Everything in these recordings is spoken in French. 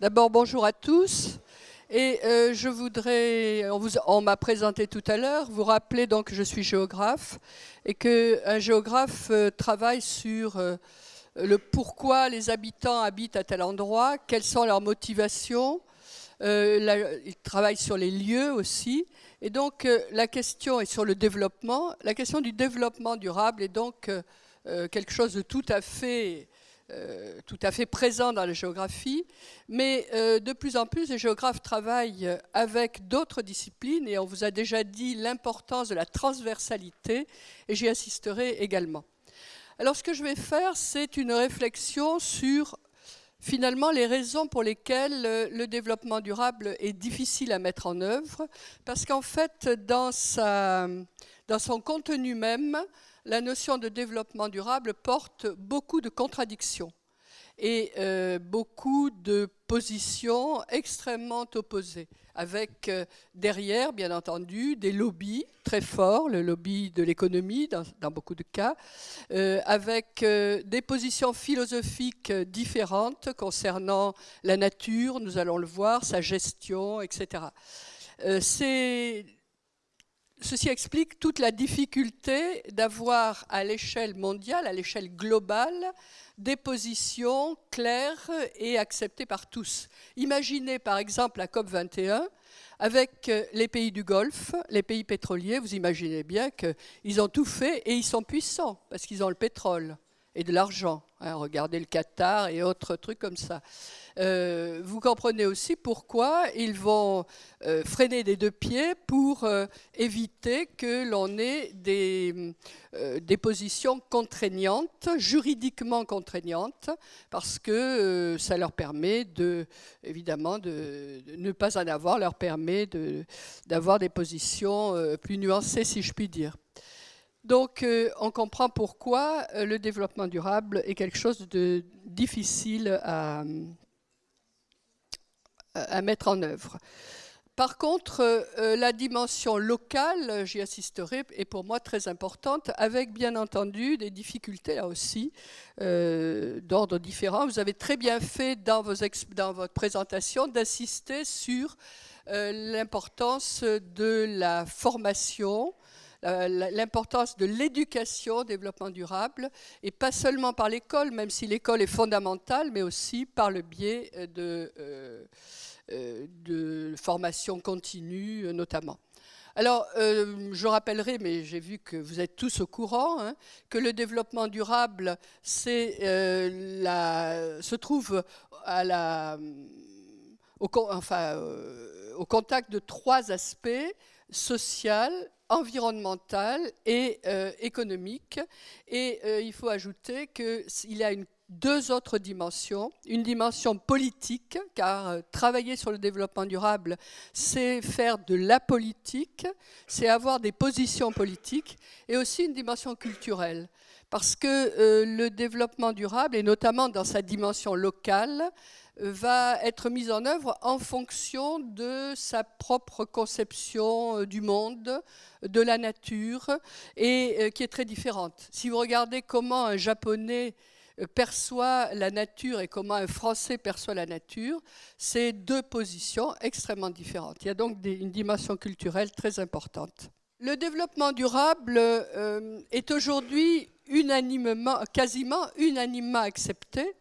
D'abord, bonjour à tous. Et euh, je voudrais, on, m'a présenté tout à l'heure, vous rappeler donc que je suis géographe et qu'un géographe euh, travaille sur euh, le pourquoi les habitants habitent à tel endroit, quelles sont leurs motivations. il travaille sur les lieux aussi. Et donc la question est sur le développement. La question du développement durable est donc quelque chose de tout à fait euh, tout à fait présent dans la géographie, mais euh, de plus en plus, les géographes travaillent euh, avec d'autres disciplines et on vous a déjà dit l'importance de la transversalité et j'y assisterai également. Alors ce que je vais faire, c'est une réflexion sur finalement les raisons pour lesquelles le développement durable est difficile à mettre en œuvre, parce qu'en fait, dans, sa, dans son contenu même, la notion de développement durable porte beaucoup de contradictions et euh, beaucoup de positions extrêmement opposées, avec euh, derrière, bien entendu, des lobbies très forts, le lobby de l'économie dans, beaucoup de cas, euh, avec des positions philosophiques différentes concernant la nature, nous allons le voir, sa gestion, etc. c'est Ceci explique toute la difficulté d'avoir à l'échelle mondiale, à l'échelle globale, des positions claires et acceptées par tous. Imaginez par exemple la COP 21 avec euh, les pays du Golfe, les pays pétroliers, vous imaginez bien qu'ils ont tout fait et ils sont puissants parce qu'ils ont le pétrole et de l'argent. Hein, regardez le Qatar et autres trucs comme ça. Euh, vous comprenez aussi pourquoi ils vont euh, freiner des deux pieds pour euh, éviter que l'on ait des, des, positions contraignantes, juridiquement contraignantes, parce que ça leur permet de, évidemment, de, ne pas en avoir, leur permet d'avoir des positions plus nuancées, si je puis dire. Donc euh, on comprend pourquoi euh, le développement durable est quelque chose de difficile à, euh, mettre en œuvre. Par contre, la dimension locale, j'y assisterai, est pour moi très importante, avec bien entendu des difficultés là aussi, d'ordre différent. Vous avez très bien fait dans, votre présentation d'insister sur l'importance de la formation euh, l'importance de l'éducation au développement durable, et pas seulement par l'école, même si l'école est fondamentale, mais aussi par le biais euh, de, euh, de formation continue notamment. Alors, je rappellerai, mais j'ai vu que vous êtes tous au courant, hein, que le développement durable se trouve à la, au, enfin, au, contact de trois aspects social, environnementale et euh, économique. Et euh, il faut ajouter qu'il y a deux autres dimensions. Une dimension politique, car euh, travailler sur le développement durable, c'est faire de la politique, c'est avoir des positions politiques, et aussi une dimension culturelle. Parce que le développement durable, et notamment dans sa dimension locale, va être mise en œuvre en fonction de sa propre conception euh, du monde, de la nature, et euh, qui est très différente. Si vous regardez comment un Japonais euh, perçoit la nature et comment un Français perçoit la nature, c'est deux positions extrêmement différentes. Il y a donc une dimension culturelle très importante. Le développement durable est aujourd'hui unanimement, quasiment unanimement accepté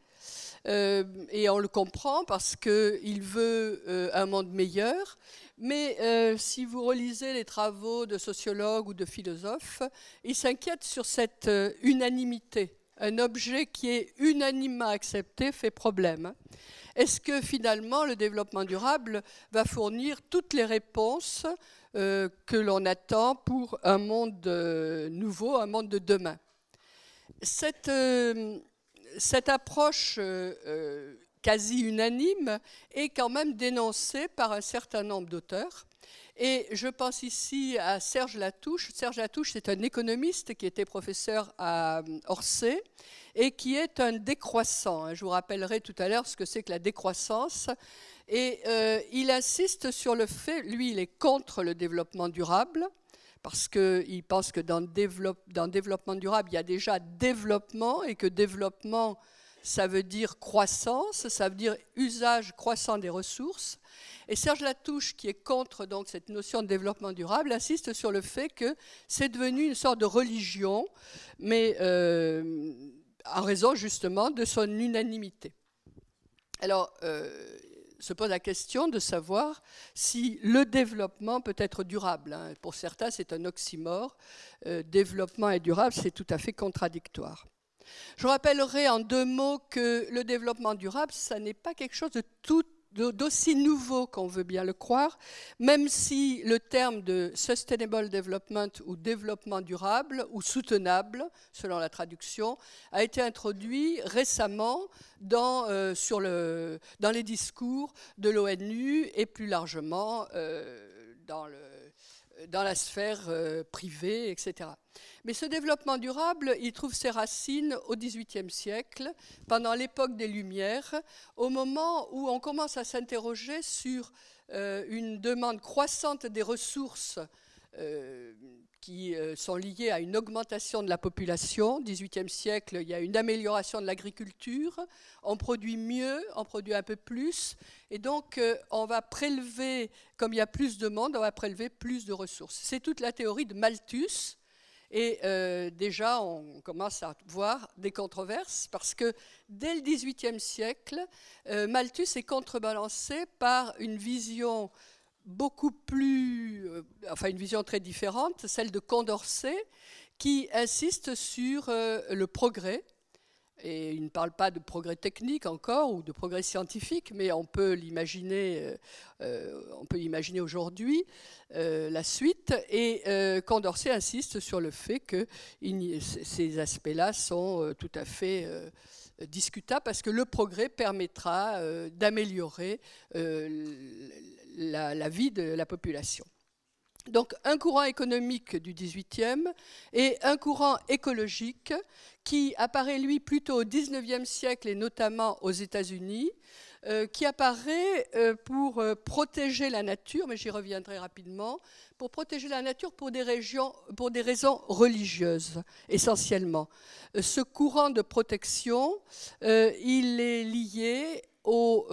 euh, et on le comprend parce qu'il veut euh, un monde meilleur. Mais euh, si vous relisez les travaux de sociologues ou de philosophes, ils s'inquiètent sur cette unanimité. Un objet qui est unanimement accepté fait problème. Est-ce que finalement le développement durable va fournir toutes les réponses que l'on attend pour un monde nouveau, un monde de demain cette cette approche euh, euh, quasi unanime est quand même dénoncée par un certain nombre d'auteurs. Et je pense ici à Serge Latouche. Serge Latouche, c'est un économiste qui était professeur à euh, Orsay et qui est un décroissant. Hein. Je vous rappellerai tout à l'heure ce que c'est que la décroissance. Et il insiste sur le fait, lui, il est contre le développement durable parce qu'il pense que dans, le développement durable, il y a déjà développement et que développement, ça veut dire croissance, ça veut dire usage croissant des ressources. Et Serge Latouche, qui est contre donc cette notion de développement durable, insiste sur le fait que c'est devenu une sorte de religion, mais euh, en raison justement de son unanimité. Alors, euh, se pose la question de savoir si le développement peut être durable. Hein. Pour certains, c'est un oxymore. Euh, développement et durable, c'est tout à fait contradictoire. Je rappellerai en deux mots que le développement durable, ça n'est pas quelque chose de tout d'aussi nouveau qu'on veut bien le croire, même si le terme de Sustainable Development ou développement durable ou soutenable, selon la traduction, a été introduit récemment dans, euh, sur le, dans les discours de l'ONU et plus largement euh, dans le dans la sphère euh, privée, etc. Mais ce développement durable, il trouve ses racines au XVIIIe siècle, pendant l'époque des Lumières, au moment où on commence à s'interroger sur euh, une demande croissante des ressources euh, qui euh, sont liées à une augmentation de la population. 18e siècle, il y a une amélioration de l'agriculture, on produit mieux, on produit un peu plus, et donc euh, on va prélever, comme il y a plus de monde, on va prélever plus de ressources. C'est toute la théorie de Malthus, et euh, déjà, on commence à voir des controverses parce que dès le XVIIIe siècle, Malthus est contrebalancé par une vision beaucoup plus, euh, enfin une vision très différente, celle de Condorcet, qui insiste sur euh, le progrès. Et il ne parle pas de progrès technique encore ou de progrès scientifique, mais on peut l'imaginer, euh, on peut imaginer aujourd'hui la suite. Et Condorcet insiste sur le fait que ces aspects-là sont tout à fait discutables parce que le progrès permettra d'améliorer la, vie de la population. Donc un courant économique du XVIIIe et un courant écologique qui apparaît lui plutôt au 19e siècle et notamment aux États-Unis, euh, qui apparaît euh, pour euh, protéger la nature, mais j'y reviendrai rapidement, pour protéger la nature pour des, pour des raisons religieuses essentiellement. Ce courant de protection, il est lié au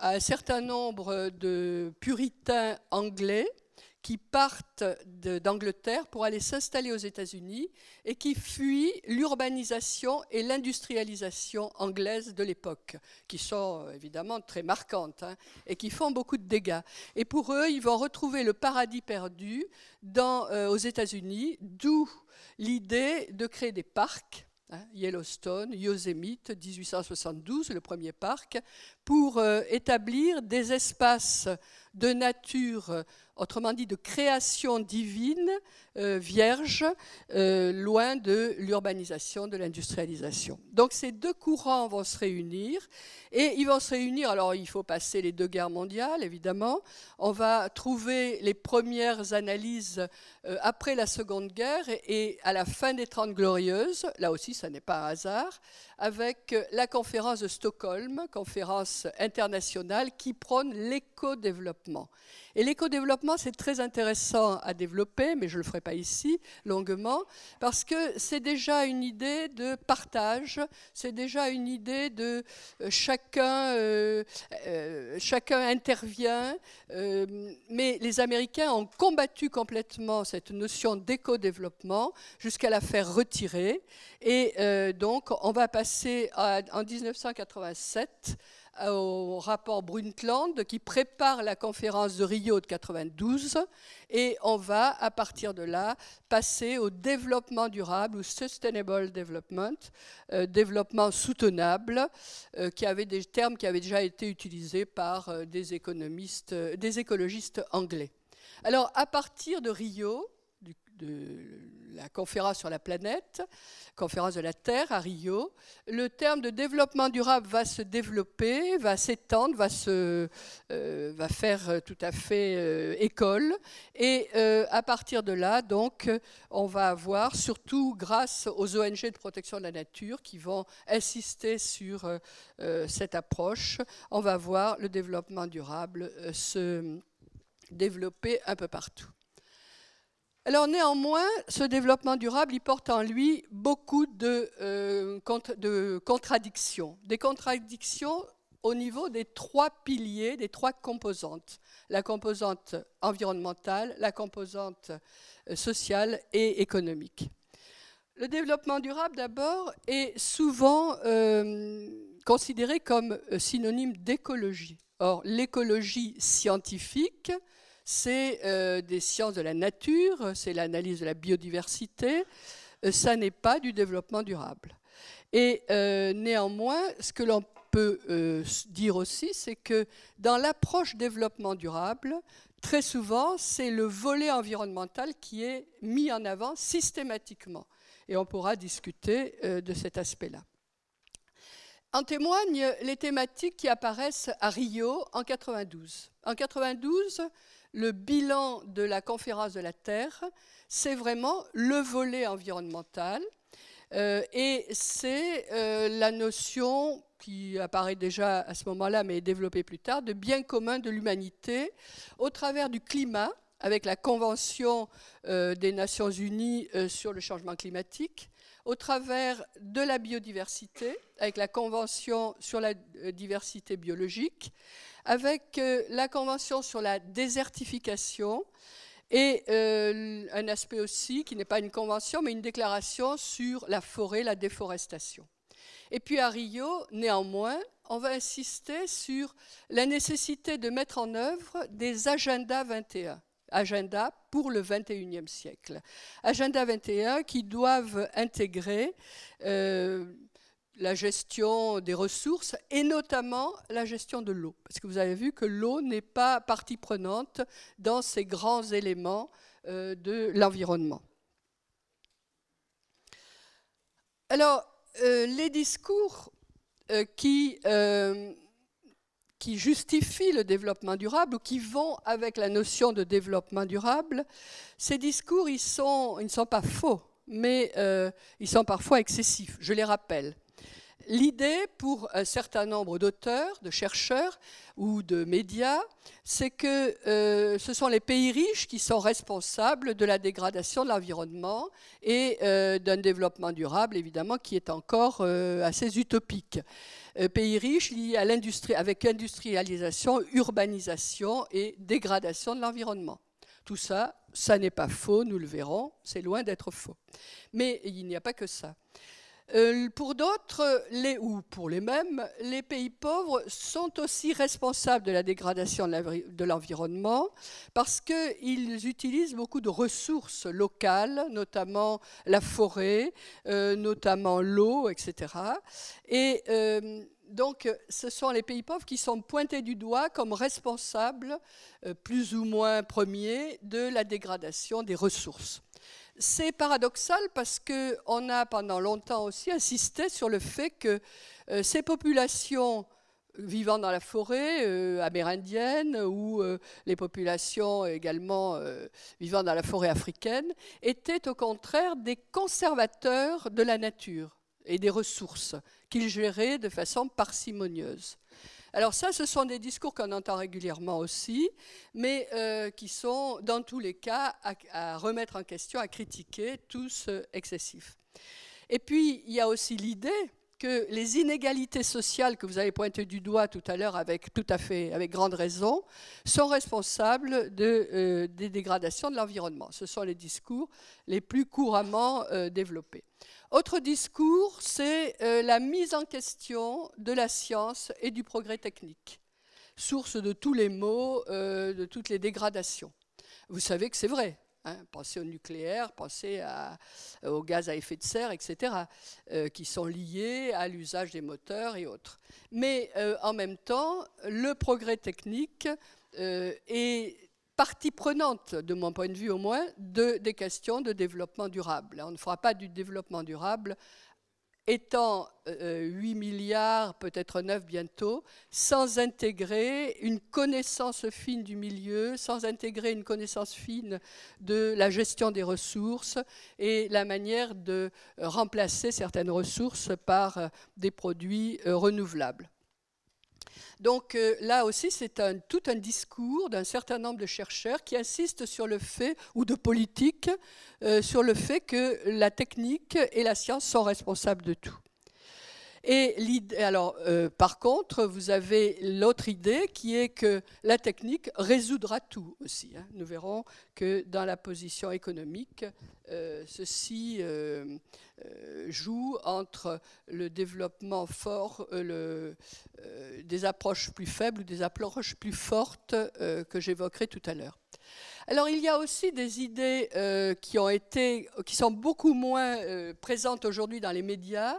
à un certain nombre de puritains anglais qui partent d'Angleterre pour aller s'installer aux États-Unis et qui fuient l'urbanisation et l'industrialisation anglaise de l'époque, qui sont euh, évidemment très marquantes hein, et qui font beaucoup de dégâts. Et pour eux, ils vont retrouver le paradis perdu euh, aux États-Unis, d'où l'idée de créer des parcs Hein, Yellowstone, Yosemite, 1872, le premier parc, pour euh, établir des espaces de nature, euh, autrement dit de création divine, euh, vierge, euh, loin de l'urbanisation, de l'industrialisation. Donc ces deux courants vont se réunir, et ils vont se réunir, alors il faut passer les deux guerres mondiales, évidemment, on va trouver les premières analyses après la Seconde Guerre et, à la fin des Trente Glorieuses, là aussi ça n'est pas un hasard, avec euh, la conférence de Stockholm, conférence internationale qui prône l'éco-développement. Et l'éco-développement, c'est très intéressant à développer, mais je ne le ferai pas ici longuement, parce que c'est déjà une idée de partage, c'est déjà une idée de euh, chacun, euh, euh, chacun intervient, mais les Américains ont combattu complètement cette notion d'éco-développement jusqu'à la faire retirer. Et donc, on va passer en 1987 euh, au rapport Brundtland qui prépare la conférence de Rio de 92 et on va à partir de là passer au développement durable ou sustainable development, euh, développement soutenable, euh, qui avait des termes qui avaient déjà été utilisés par des économistes, des écologistes anglais. Alors à partir de Rio, de la conférence sur la planète, conférence de la Terre à Rio, le terme de développement durable va se développer, va s'étendre, va, se, euh, va faire euh, tout à fait euh, école. Et à partir de là, donc, on va avoir, surtout grâce aux ONG de protection de la nature qui vont insister sur cette approche, on va voir le développement durable se développer un peu partout. Alors néanmoins, ce développement durable, il porte en lui beaucoup euh, de, contradictions. Des contradictions au niveau des trois piliers, des trois composantes. La composante environnementale, la composante euh, sociale et économique. Le développement durable, d'abord, est souvent euh, considéré comme synonyme d'écologie. Or, l'écologie scientifique, c'est euh, des sciences de la nature, c'est l'analyse de la biodiversité, euh, ça n'est pas du développement durable. Et euh, néanmoins, ce que l'on peut dire aussi, c'est que dans l'approche développement durable, très souvent, c'est le volet environnemental qui est mis en avant systématiquement. Et on pourra discuter de cet aspect-là. En témoignent les thématiques qui apparaissent à Rio en 92. En 92, le bilan de la conférence de la Terre, c'est vraiment le volet environnemental euh, et c'est euh, la notion qui apparaît déjà à ce moment-là, mais est développée plus tard, de bien commun de l'humanité au travers du climat, avec la Convention euh, des Nations Unies sur le changement climatique, au travers de la biodiversité, avec la Convention sur la diversité biologique, avec euh, la Convention sur la désertification et euh, un aspect aussi qui n'est pas une convention, mais une déclaration sur la forêt, la déforestation. Et puis à Rio, néanmoins, on va insister sur la nécessité de mettre en œuvre des agendas 21 agendas pour le 21e siècle. Agenda 21 qui doivent intégrer euh, la gestion des ressources et notamment la gestion de l'eau. Parce que vous avez vu que l'eau n'est pas partie prenante dans ces grands éléments euh, de l'environnement. Alors, euh, les discours euh, qui, justifient le développement durable ou qui vont avec la notion de développement durable, ces discours, ils ne sont pas faux, mais ils sont parfois excessifs, je les rappelle. L'idée pour un certain nombre d'auteurs, de chercheurs ou de médias, c'est que euh, ce sont les pays riches qui sont responsables de la dégradation de l'environnement et euh, d'un développement durable, évidemment, qui est encore euh, assez utopique. pays riches liés à l'industrie, avec industrialisation, urbanisation et dégradation de l'environnement. Tout ça, ça n'est pas faux, nous le verrons, c'est loin d'être faux. Mais il n'y a pas que ça. Euh, pour d'autres, les ou pour les mêmes, les pays pauvres sont aussi responsables de la dégradation de l'environnement parce qu'ils utilisent beaucoup de ressources locales, notamment la forêt, euh, notamment l'eau, etc. Et euh, donc, ce sont les pays pauvres qui sont pointés du doigt comme responsables, plus ou moins premiers, de la dégradation des ressources c'est paradoxal parce qu'on a pendant longtemps aussi insisté sur le fait que euh, ces populations vivant dans la forêt euh, amérindienne ou euh, les populations également vivant dans la forêt africaine étaient au contraire des conservateurs de la nature et des ressources qu'ils géraient de façon parcimonieuse. Alors ça, ce sont des discours qu'on entend régulièrement aussi, mais euh, qui sont dans tous les cas à, remettre en question, à critiquer, tous euh, excessifs. Et puis, il y a aussi l'idée que les inégalités sociales que vous avez pointées du doigt tout à l'heure avec tout à fait avec grande raison sont responsables euh, des dégradations de l'environnement. Ce sont les discours les plus couramment développés. Autre discours, c'est euh, la mise en question de la science et du progrès technique, source de tous les maux, euh, de toutes les dégradations. Vous savez que c'est vrai. Hein, pensez au nucléaire, pensez euh, aux gaz à effet de serre, etc., qui sont liés à l'usage des moteurs et autres. Mais en même temps, le progrès technique est partie prenante, de mon point de vue au moins, des questions de développement durable. On ne fera pas du développement durable étant 8 euh, milliards, peut-être 9 bientôt, sans intégrer une connaissance fine du milieu, sans intégrer une connaissance fine de la gestion des ressources et la manière de remplacer certaines ressources par des produits euh, renouvelables. Donc euh, là aussi, c'est tout un discours d'un certain nombre de chercheurs qui insistent sur le fait, ou de politiques, euh, sur le fait que la technique et la science sont responsables de tout. Et alors, euh, par contre, vous avez l'autre idée qui est que la technique résoudra tout aussi. Hein. Nous verrons que dans la position économique, euh, ceci euh, joue entre le développement fort, le, des approches plus faibles ou des approches plus fortes que j'évoquerai tout à l'heure. Alors il y a aussi des idées qui ont été, qui sont beaucoup moins présentes aujourd'hui dans les médias,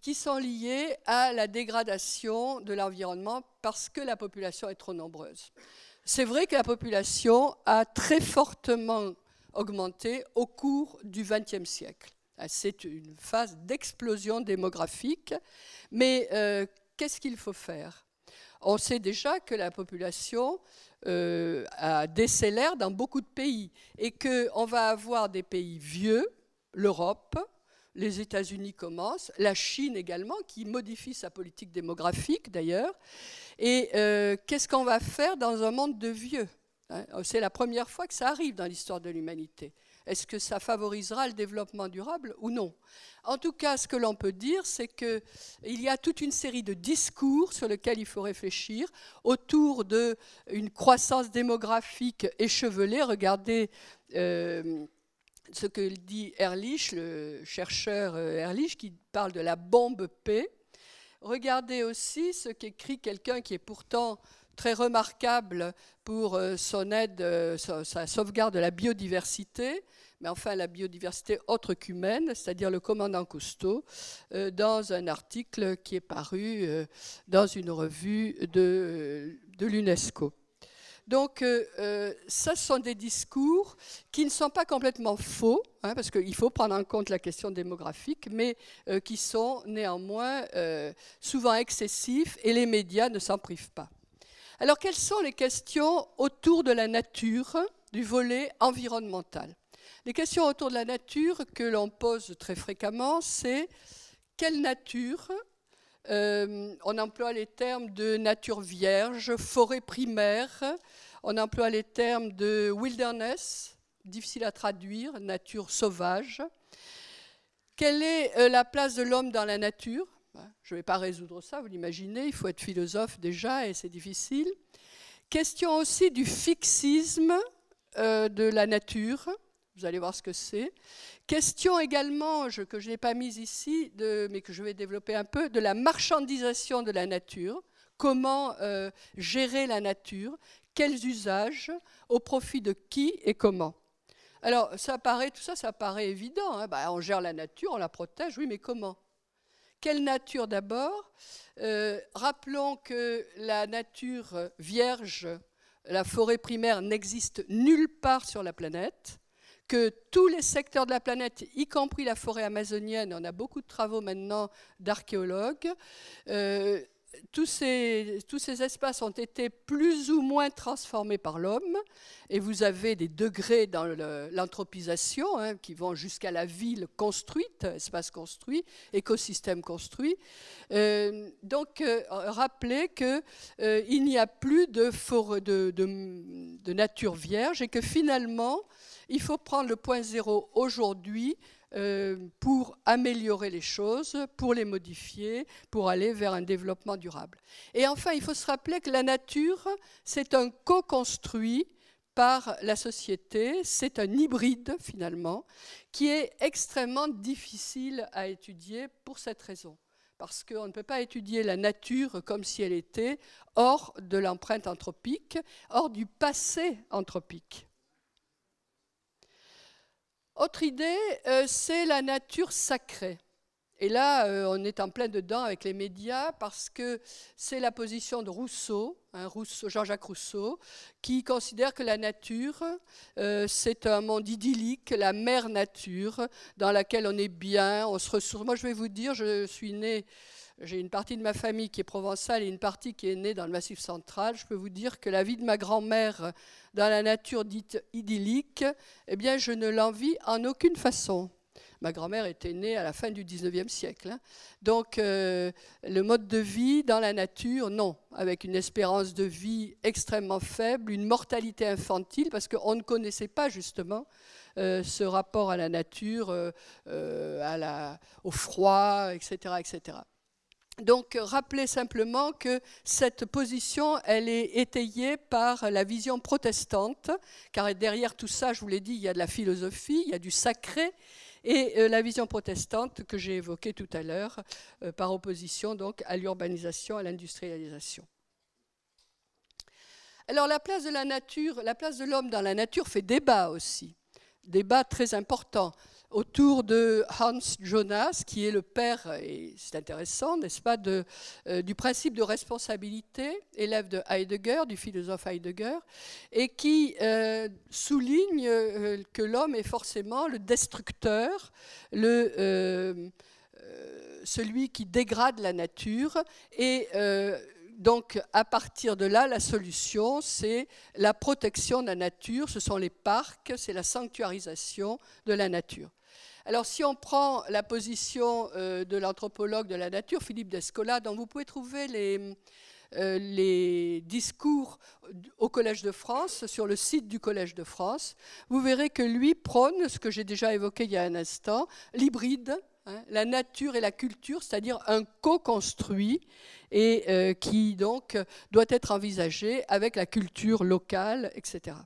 qui sont liées à la dégradation de l'environnement parce que la population est trop nombreuse. C'est vrai que la population a très fortement augmenté au cours du XXe siècle. Ah, c'est une phase d'explosion démographique, mais euh, qu'est-ce qu'il faut faire On sait déjà que la population euh, a décélère dans beaucoup de pays et qu'on va avoir des pays vieux, l'Europe, les États-Unis commencent, la Chine également, qui modifie sa politique démographique d'ailleurs. Et euh, qu'est-ce qu'on va faire dans un monde de vieux hein? oh, C'est la première fois que ça arrive dans l'histoire de l'humanité. Est-ce que ça favorisera le développement durable ou non En tout cas, ce que l'on peut dire, c'est qu'il y a toute une série de discours sur lesquels il faut réfléchir autour d'une croissance démographique échevelée. Regardez. Euh, ce que dit Ehrlich, le chercheur Ehrlich, qui parle de la bombe P. Regardez aussi ce qu'écrit quelqu'un qui est pourtant très remarquable pour euh, son aide, euh, sa sauvegarde de la biodiversité, mais enfin la biodiversité autre qu'humaine, c'est-à-dire le commandant Cousteau, euh, dans un article qui est paru dans une revue de, de l'UNESCO. Donc euh, euh, ce sont des discours qui ne sont pas complètement faux, hein, parce qu'il faut prendre en compte la question démographique, mais euh, qui sont néanmoins souvent excessifs et les médias ne s'en privent pas. Alors quelles sont les questions autour de la nature, du volet environnemental Les questions autour de la nature que l'on pose très fréquemment, c'est quelle nature euh, on emploie les termes de nature vierge, forêt primaire, on emploie les termes de wilderness, difficile à traduire, nature sauvage. Quelle est euh, la place de l'homme dans la nature ben, Je ne vais pas résoudre ça, vous l'imaginez, il faut être philosophe déjà et c'est difficile. Question aussi du fixisme euh, de la nature. Vous allez voir ce que c'est. Question également, que je n'ai pas mise ici, mais que je vais développer un peu, de la marchandisation de la nature. Comment euh, gérer la nature Quels usages Au profit de qui et comment Alors, ça paraît, tout ça, ça paraît évident. Hein. Bah, on gère la nature, on la protège, oui, mais comment quelle nature d'abord euh, Rappelons que la nature vierge, la forêt primaire n'existe nulle part sur la planète que tous les secteurs de la planète, y compris la forêt amazonienne, on a beaucoup de travaux maintenant d'archéologues, euh, tous ces, tous ces espaces ont été plus ou moins transformés par l'homme, et vous avez des degrés dans l'anthropisation hein, qui vont jusqu'à la ville construite, espace construit, écosystème construit. Euh, donc, euh, rappeler rappelez qu'il n'y a plus de, de, nature vierge et que finalement, il faut prendre le point zéro aujourd'hui euh, pour améliorer les choses, pour les modifier, pour aller vers un développement durable. Et enfin, il faut se rappeler que la nature, c'est un co-construit par la société, c'est un hybride finalement, qui est extrêmement difficile à étudier pour cette raison parce qu'on ne peut pas étudier la nature comme si elle était hors de l'empreinte anthropique, hors du passé anthropique. Autre idée, euh, c'est la nature sacrée. Et là, euh, on est en plein dedans avec les médias parce que c'est la position de Rousseau, hein, Rousseau Jean-Jacques Rousseau, qui considère que la nature, euh, c'est un monde idyllique, la mère nature, dans laquelle on est bien, on se ressource. Moi, je vais vous dire, je suis née j'ai une partie de ma famille qui est provençale et une partie qui est née dans le Massif central. Je peux vous dire que la vie de ma grand-mère dans la nature dite idyllique, eh bien, je ne l'envie en aucune façon. Ma grand-mère était née à la fin du 19e siècle. Hein. Donc, euh, le mode de vie dans la nature, non, avec une espérance de vie extrêmement faible, une mortalité infantile, parce qu'on ne connaissait pas justement euh, ce rapport à la nature, euh, au froid, etc. etc. Donc, euh, rappelez simplement que cette position, elle est étayée par la vision protestante, car derrière tout ça, je vous l'ai dit, il y a de la philosophie, il y a du sacré, et euh, la vision protestante que j'ai évoquée tout à l'heure, euh, par opposition donc à l'urbanisation, à l'industrialisation. Alors, la place de la nature, la place de l'homme dans la nature fait débat aussi, débat très important autour de Hans Jonas, qui est le père, et c'est intéressant, n'est-ce pas, de, euh, du principe de responsabilité, élève de Heidegger, du philosophe Heidegger, et qui euh, souligne euh, que l'homme est forcément le destructeur, le... celui qui dégrade la nature et donc, à partir de là, la solution, c'est la protection de la nature. Ce sont les parcs, c'est la sanctuarisation de la nature. Alors, si on prend la position euh, de l'anthropologue de la nature, Philippe Descola, dont vous pouvez trouver euh, les, discours au Collège de France, sur le site du Collège de France, vous verrez que lui prône, ce que j'ai déjà évoqué il y a un instant, l'hybride, Hein, la nature et la culture, c'est-à-dire un co-construit et euh, qui donc doit être envisagé avec la culture locale, etc.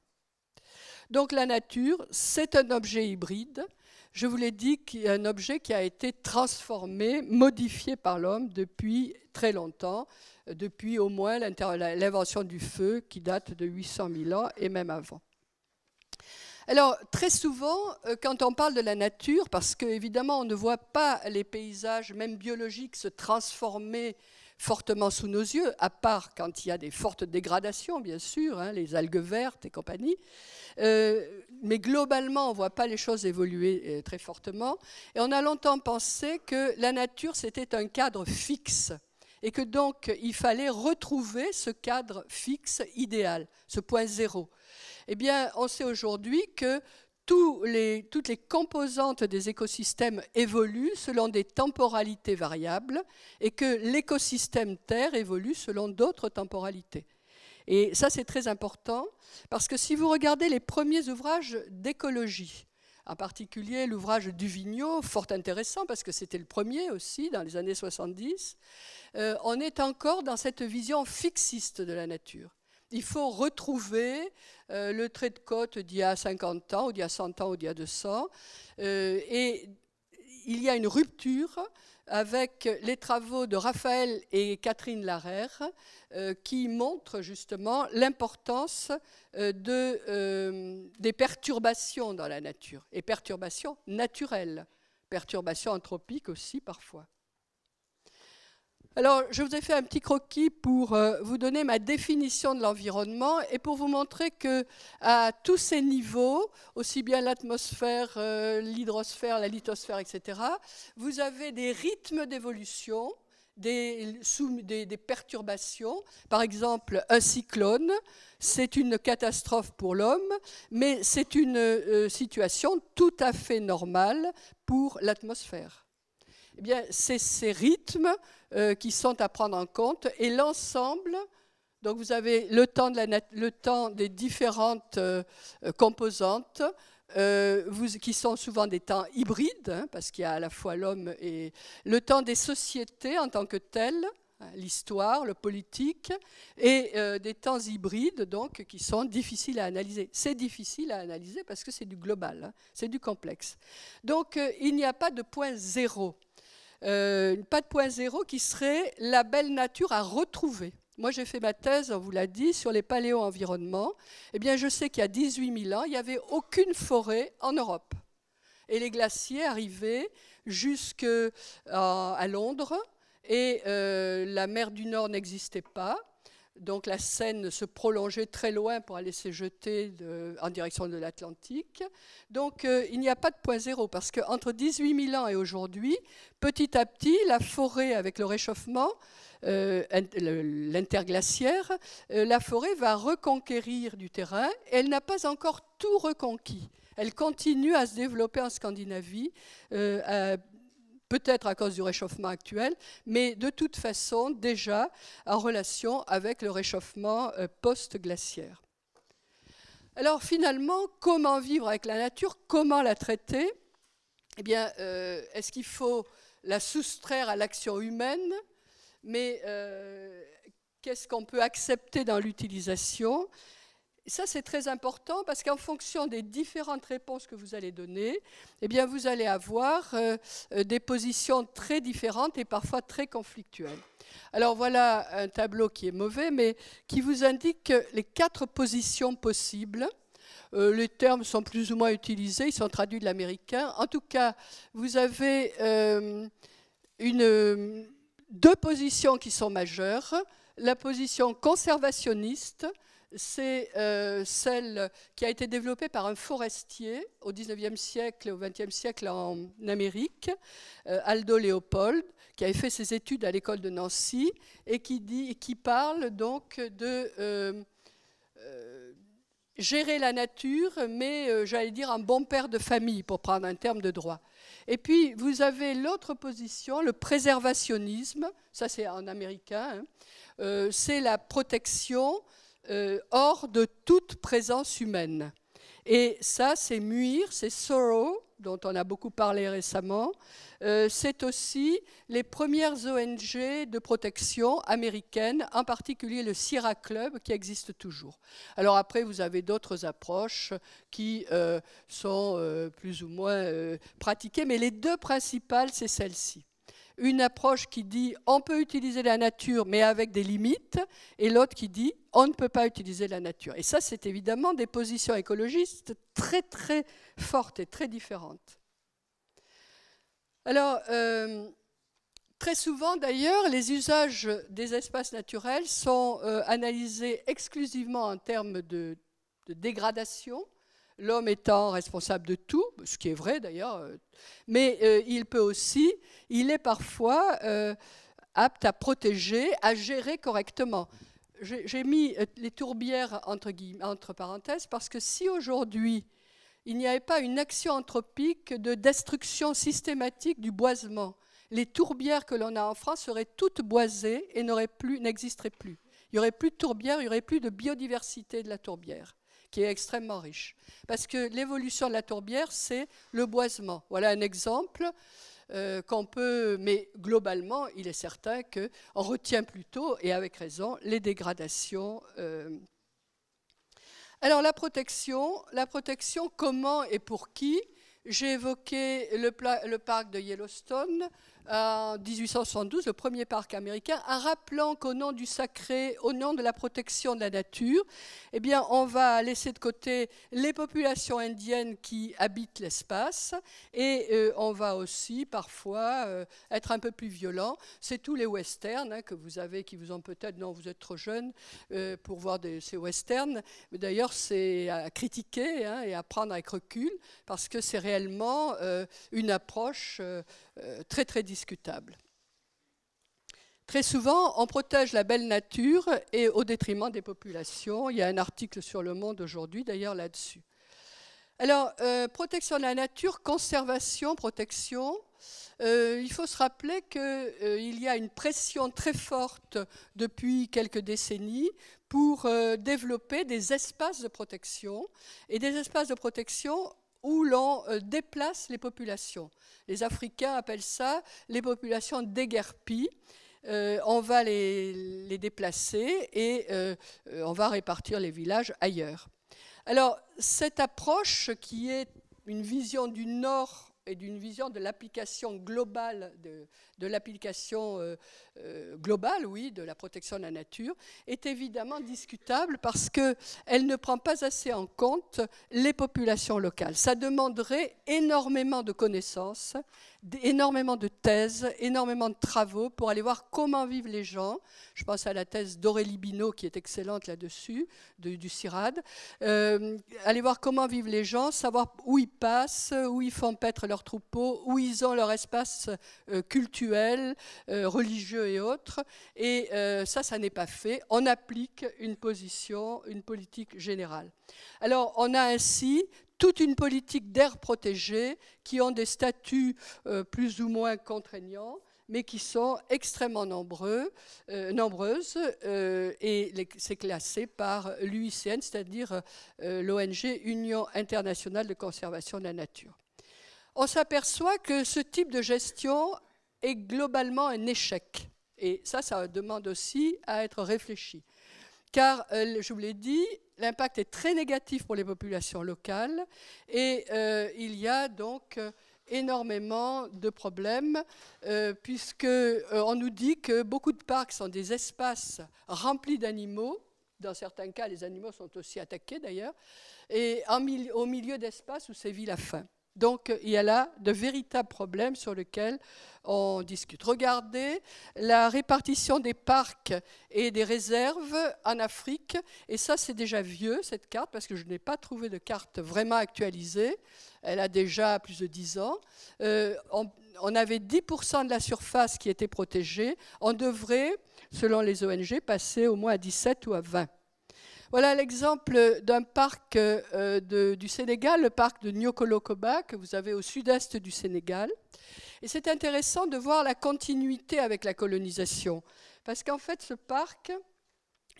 Donc la nature, c'est un objet hybride. Je vous l'ai dit, un objet qui a été transformé, modifié par l'homme depuis très longtemps, depuis au moins l'invention du feu qui date de 800 000 ans et même avant. Alors, très souvent, euh, quand on parle de la nature, parce qu'évidemment, on ne voit pas les paysages, même biologiques, se transformer fortement sous nos yeux, à part quand il y a des fortes dégradations, bien sûr, hein, les algues vertes et compagnie. Euh, mais globalement, on ne voit pas les choses évoluer euh, très fortement. Et on a longtemps pensé que la nature, c'était un cadre fixe et que donc il fallait retrouver ce cadre fixe idéal, ce point zéro. Eh bien, on sait aujourd'hui que toutes les composantes des écosystèmes évoluent selon des temporalités variables et que l'écosystème Terre évolue selon d'autres temporalités. Et ça, c'est très important parce que si vous regardez les premiers ouvrages d'écologie, en particulier l'ouvrage Vigneault, fort intéressant parce que c'était le premier aussi dans les années 70, euh, on est encore dans cette vision fixiste de la nature il faut retrouver euh, le trait de côte d'il y a 50 ans, ou d'il y a 100 ans, ou d'il y a 200. Euh, et il y a une rupture avec les travaux de Raphaël et Catherine Larère euh, qui montrent justement l'importance des perturbations dans la nature, et perturbations naturelles, perturbations anthropiques aussi parfois. Alors, je vous ai fait un petit croquis pour euh, vous donner ma définition de l'environnement et pour vous montrer que à tous ces niveaux, aussi bien l'atmosphère, euh, l'hydrosphère, la lithosphère, etc., vous avez des rythmes d'évolution. Des, perturbations. Par exemple, un cyclone, c'est une catastrophe pour l'homme, mais c'est une euh, situation tout à fait normale pour l'atmosphère. Eh c'est ces rythmes euh, qui sont à prendre en compte et l'ensemble. Donc, vous avez le temps, de la, le temps des différentes euh, composantes, euh, vous, qui sont souvent des temps hybrides, hein, parce qu'il y a à la fois l'homme et le temps des sociétés en tant que telles, hein, l'histoire, le politique, et des temps hybrides, donc, qui sont difficiles à analyser. C'est difficile à analyser parce que c'est du global, hein, c'est du complexe. Donc, il n'y a pas de point zéro. Euh, une patte point zéro qui serait la belle nature à retrouver. Moi, j'ai fait ma thèse, on vous l'a dit, sur les paléo-environnements. Eh bien, je sais qu'il y a 18 000 ans, il n'y avait aucune forêt en Europe. Et les glaciers arrivaient jusqu'à euh, Londres, et euh, la mer du Nord n'existait pas. Donc la Seine se prolongeait très loin pour aller se jeter en direction de l'Atlantique. Donc euh, il n'y a pas de point zéro parce qu'entre 18 000 ans et aujourd'hui, petit à petit, la forêt avec le réchauffement, euh, l'interglaciaire, euh, la forêt va reconquérir du terrain elle n'a pas encore tout reconquis. Elle continue à se développer en Scandinavie peut-être à cause du réchauffement actuel, mais de toute façon déjà en relation avec le réchauffement euh, post-glaciaire. Alors finalement, comment vivre avec la nature Comment la traiter Eh bien, euh, est-ce qu'il faut la soustraire à l'action humaine Mais euh, qu'est-ce qu'on peut accepter dans l'utilisation ça, c'est très important parce qu'en fonction des différentes réponses que vous allez donner, eh bien, vous allez avoir euh, euh, des positions très différentes et parfois très conflictuelles. Alors voilà un tableau qui est mauvais, mais qui vous indique les quatre positions possibles. Euh, les termes sont plus ou moins utilisés, ils sont traduits de l'américain. En tout cas, vous avez deux positions qui sont majeures. La position conservationniste, c'est euh, celle qui a été développée par un forestier au 19e siècle et au 20e siècle en Amérique, euh, Aldo Leopold, qui avait fait ses études à l'école de Nancy et qui, parle donc de euh, gérer la nature, mais j'allais dire un bon père de famille, pour prendre un terme de droit. Et puis, vous avez l'autre position, le préservationnisme, ça c'est en américain, hein, c'est la protection euh, hors de toute présence humaine. Et ça, c'est Muir, c'est Sorrow, dont on a beaucoup parlé récemment. Euh, c'est aussi les premières ONG de protection américaines, en particulier le Sierra Club, qui existe toujours. Alors après, vous avez d'autres approches qui euh, sont plus ou moins pratiquées, mais les deux principales, c'est celle-ci une approche qui dit on peut utiliser la nature mais avec des limites, et l'autre qui dit on ne peut pas utiliser la nature. Et ça, c'est évidemment des positions écologistes très très fortes et très différentes. Alors, euh, très souvent d'ailleurs, les usages des espaces naturels sont euh, analysés exclusivement en termes de dégradation l'homme étant responsable de tout, ce qui est vrai d'ailleurs, euh, mais euh, il peut aussi, il est parfois euh, apte à protéger, à gérer correctement. J'ai mis les tourbières entre, entre parenthèses parce que si aujourd'hui il n'y avait pas une action anthropique de destruction systématique du boisement, les tourbières que l'on a en France seraient toutes boisées et n'existeraient plus, plus. Il n'y aurait plus de tourbières, il n'y aurait plus de biodiversité de la tourbière qui est extrêmement riche. Parce que l'évolution de la tourbière, c'est le boisement. Voilà un exemple euh, qu'on peut, mais globalement, il est certain qu'on retient plutôt, et avec raison, les dégradations. Euh. Alors la protection, la protection, comment et pour qui j'ai évoqué le, parc de Yellowstone, en 1872 le premier parc américain, en rappelant qu'au nom du sacré, au nom de la protection de la nature, eh bien, on va laisser de côté les populations indiennes qui habitent l'espace et euh, on va aussi parfois euh, être un peu plus violent. C'est tous les westerns hein, que vous avez qui vous ont peut-être, non, vous êtes trop jeune euh, pour voir ces westerns. D'ailleurs, c'est à critiquer hein, et à prendre avec recul parce que c'est réellement une approche très très Très souvent, on protège la belle nature et au détriment des populations. Il y a un article sur Le Monde aujourd'hui d'ailleurs là-dessus. Alors, euh, protection de la nature, conservation, protection. Euh, il faut se rappeler qu'il euh, y a une pression très forte depuis quelques décennies pour développer des espaces de protection. Et des espaces de protection où l'on euh, déplace les populations. Les Africains appellent ça les populations déguerpies. Euh, on va les, les déplacer et euh, on va répartir les villages ailleurs. Alors, cette approche qui est une vision du nord et d'une vision de l'application globale, de, l'application euh, euh, globale, oui, de la protection de la nature, est évidemment discutable parce qu'elle ne prend pas assez en compte les populations locales. Ça demanderait énormément de connaissances, énormément de thèses, énormément de travaux pour aller voir comment vivent les gens. Je pense à la thèse d'Aurélie Binot qui est excellente là-dessus, du CIRAD. Euh, aller voir comment vivent les gens, savoir où ils passent, où ils font paître leurs troupeaux, où ils ont leur espace euh, culturel, euh, religieux et autres. Et euh, ça, ça n'est pas fait. On applique une position, une politique générale. Alors, on a ainsi toute une politique d'air protégé qui ont des statuts plus ou moins contraignants mais qui sont extrêmement nombreux, nombreuses, et c'est classé par l'UICN, c'est-à-dire l'ONG Union internationale de conservation de la nature on s'aperçoit que ce type de gestion est globalement un échec. Et ça, ça demande aussi à être réfléchi. Car, euh, je vous l'ai dit, l'impact est très négatif pour les populations locales et euh, il y a donc euh, énormément de problèmes puisqu'on puisque on nous dit que beaucoup de parcs sont des espaces remplis d'animaux. Dans certains cas, les animaux sont aussi attaqués d'ailleurs, et au milieu d'espaces où sévit la faim. Donc euh, il y a là de véritables problèmes sur lesquels on discute. Regardez la répartition des parcs et des réserves en Afrique. Et ça, c'est déjà vieux, cette carte, parce que je n'ai pas trouvé de carte vraiment actualisée. Elle a déjà plus de 10 ans. Euh, on, on, avait 10% de la surface qui était protégée. On devrait, selon les ONG, passer au moins à 17 ou à 20. Voilà l'exemple d'un parc euh, du Sénégal, le parc de Niokolo Koba, que vous avez au sud-est du Sénégal. Et c'est intéressant de voir la continuité avec la colonisation, parce qu'en fait, ce parc,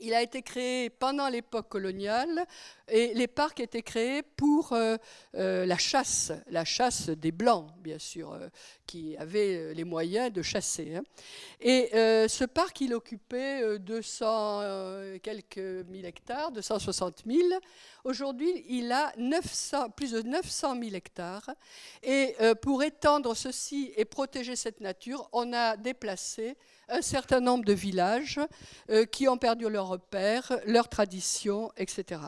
il a été créé pendant l'époque coloniale et les parcs étaient créés pour euh, euh, la chasse, la chasse des Blancs, bien sûr, euh, qui avaient les moyens de chasser. Hein. Et ce parc, il occupait 200 quelques mille hectares, 260 000. Aujourd'hui, il a plus de 900 000 hectares. Et pour étendre ceci et protéger cette nature, on a déplacé un certain nombre de villages qui ont perdu leurs repères, leurs traditions, etc.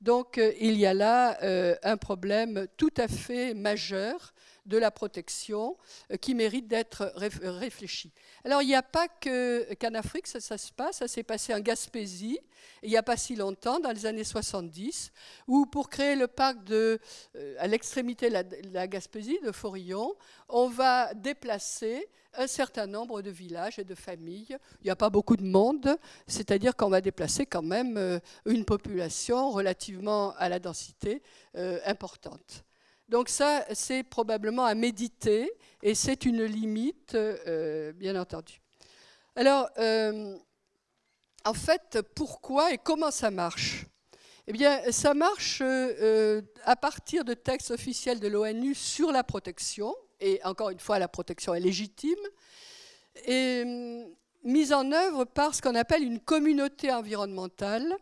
Donc euh, il y a là euh, un problème tout à fait majeur de la protection euh, qui mérite d'être réfléchie. Alors il n'y a pas qu'en Afrique ça, se passe, ça s'est passé en Gaspésie il n'y a pas si longtemps, dans les années 70, où pour créer le parc de, euh, à l'extrémité de la Gaspésie, de Forillon, on va déplacer un certain nombre de villages et de familles. Il n'y a pas beaucoup de monde, c'est-à-dire qu'on va déplacer quand même euh, une population relativement à la densité importante. Donc ça, c'est probablement à méditer et c'est une limite, euh, bien entendu. Alors, euh, en fait, pourquoi et comment ça marche Eh bien, ça marche euh, à partir de textes officiels de l'ONU sur la protection, et encore une fois, la protection est légitime, et mise en œuvre par ce qu'on appelle une communauté environnementale,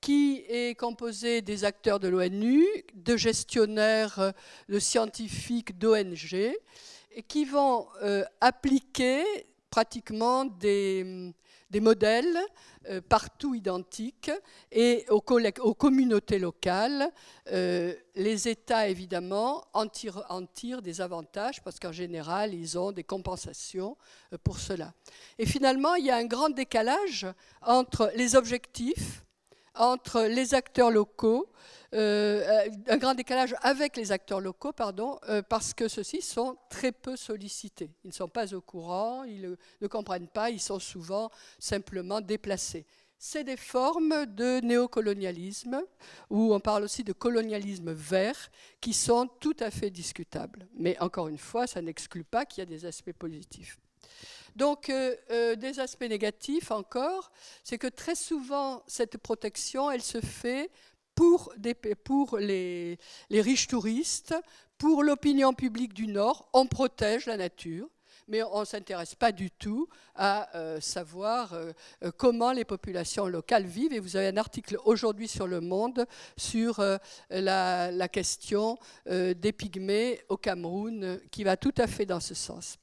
qui est composé des acteurs de l'ONU, de gestionnaires, euh, de scientifiques, d'ONG, et qui vont euh, appliquer pratiquement des, mm, modèles euh, partout identiques et aux, aux communautés locales. les États, évidemment, en tirent, en des avantages parce qu'en général, ils ont des compensations pour cela. Et finalement, il y a un grand décalage entre les objectifs entre les acteurs locaux, euh, un grand décalage avec les acteurs locaux, pardon, euh, parce que ceux-ci sont très peu sollicités. Ils ne sont pas au courant, ils ne comprennent pas, ils sont souvent simplement déplacés. C'est des formes de néocolonialisme, où on parle aussi de colonialisme vert, qui sont tout à fait discutables. Mais encore une fois, ça n'exclut pas qu'il y a des aspects positifs. Donc, euh, euh, des aspects négatifs encore, c'est que très souvent, cette protection, elle se fait pour, pour les, riches touristes, pour l'opinion publique du Nord. On protège la nature mais on ne s'intéresse pas du tout à euh, savoir comment les populations locales vivent. Et vous avez un article aujourd'hui sur Le Monde sur la, question des pygmées au Cameroun qui va tout à fait dans ce sens.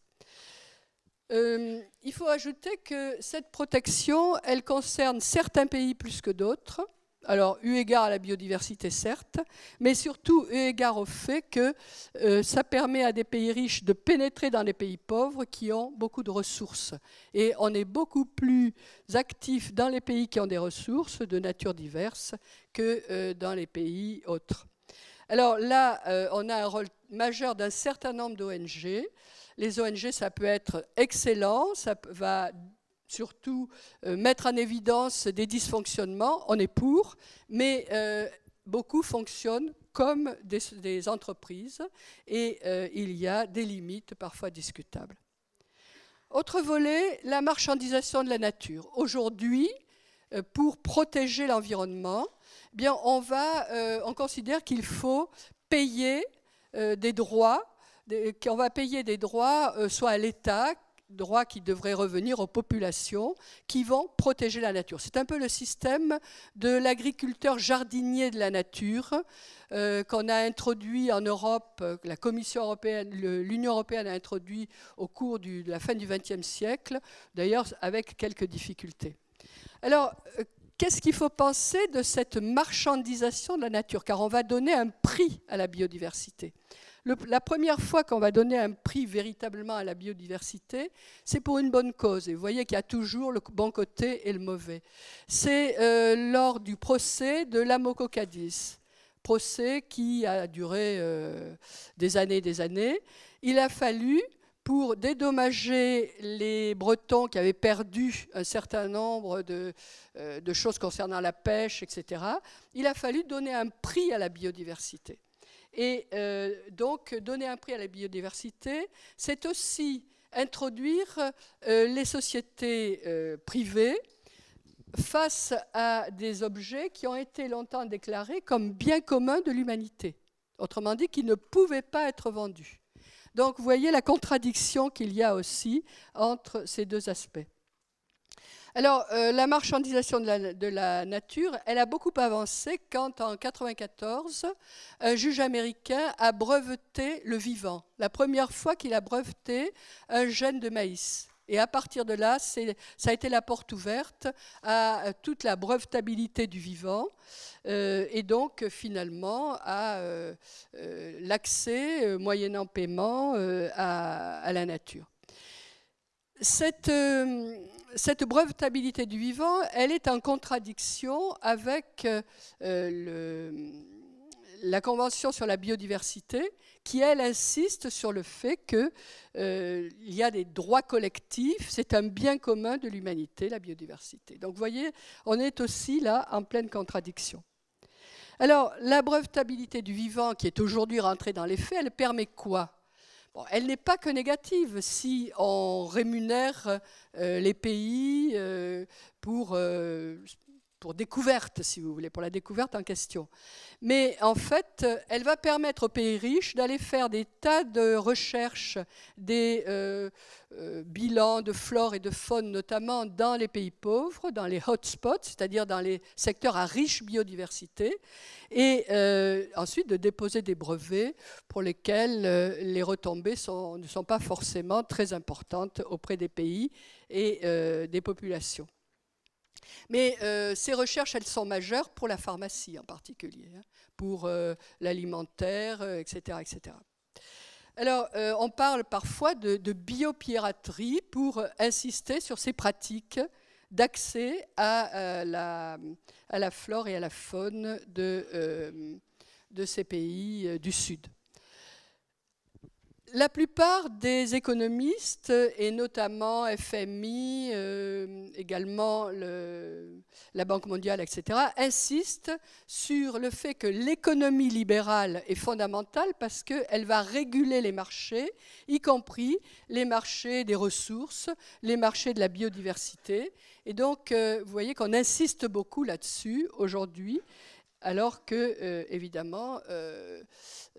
Euh, il faut ajouter que cette protection, elle concerne certains pays plus que d'autres. Alors, eu égard à la biodiversité, certes, mais surtout eu égard au fait que euh, ça permet à des pays riches de pénétrer dans les pays pauvres qui ont beaucoup de ressources. Et on est beaucoup plus actif dans les pays qui ont des ressources de nature diverse que euh, dans les pays autres. Alors là, euh, on a un rôle majeur d'un certain nombre d'ONG. Les ONG, ça peut être excellent, ça va surtout euh, mettre en évidence des dysfonctionnements, on est pour, mais euh, beaucoup fonctionnent comme des entreprises et il y a des limites parfois discutables. Autre volet, la marchandisation de la nature. Aujourd'hui, pour protéger l'environnement, on va, euh, considère qu'il faut payer euh, des droits, qu'on va payer des droits euh, soit à l'État, droits qui devraient revenir aux populations qui vont protéger la nature. C'est un peu le système de l'agriculteur jardinier de la nature qu'on a introduit en Europe, la Commission européenne, l'Union européenne a introduit au cours de la fin du XXe siècle, d'ailleurs avec quelques difficultés. Alors, qu'est-ce qu'il faut penser de cette marchandisation de la nature Car on va donner un prix à la biodiversité. la première fois qu'on va donner un prix véritablement à la biodiversité, c'est pour une bonne cause. Et vous voyez qu'il y a toujours le bon côté et le mauvais. C'est euh, lors du procès de l'Amococadis procès qui a duré euh, des années et des années. Il a fallu pour dédommager les Bretons qui avaient perdu un certain nombre de, euh, choses concernant la pêche, etc., il a fallu donner un prix à la biodiversité. Et euh, donc, donner un prix à la biodiversité, c'est aussi introduire euh, les sociétés privées face à des objets qui ont été longtemps déclarés comme biens communs de l'humanité. Autrement dit, qui ne pouvaient pas être vendus. Donc vous voyez la contradiction qu'il y a aussi entre ces deux aspects. Alors, euh, la marchandisation de la, de la, nature, elle a beaucoup avancé quand, en 1994, un juge américain a breveté le vivant. La première fois qu'il a breveté un gène de maïs. Et à partir de là, ça a été la porte ouverte à toute la brevetabilité du vivant euh, et donc finalement à euh, euh, l'accès, moyennant paiement, à, la nature. Cette, cette, brevetabilité du vivant, elle est en contradiction avec le la Convention sur la biodiversité, qui, elle, insiste sur le fait qu'il euh, y a des droits collectifs, c'est un bien commun de l'humanité, la biodiversité. Donc, vous voyez, on est aussi là en pleine contradiction. Alors, la brevetabilité du vivant, qui est aujourd'hui rentrée dans les faits, elle permet quoi elle n'est pas que négative si on rémunère euh, les pays euh, pour pour découverte, si vous voulez, pour la découverte en question. Mais en fait, euh, elle va permettre aux pays riches d'aller faire des tas de recherches, des euh, euh, bilans de flore et de faune, notamment dans les pays pauvres, dans les hotspots, c'est-à-dire dans les secteurs à riche biodiversité, et ensuite de déposer des brevets pour lesquels les retombées ne sont pas forcément très importantes auprès des pays et des populations. Mais euh, ces recherches, elles sont majeures pour la pharmacie en particulier, hein, pour euh, l'alimentaire, euh, etc., Alors, on parle parfois de, de biopiraterie pour insister sur ces pratiques d'accès à, la, flore et à la faune de ces pays du Sud la plupart des économistes, et notamment FMI, euh, également la Banque mondiale, etc., insistent sur le fait que l'économie libérale est fondamentale parce qu'elle va réguler les marchés, y compris les marchés des ressources, les marchés de la biodiversité. Et donc, euh, vous voyez qu'on insiste beaucoup là-dessus aujourd'hui alors que, euh, évidemment, euh,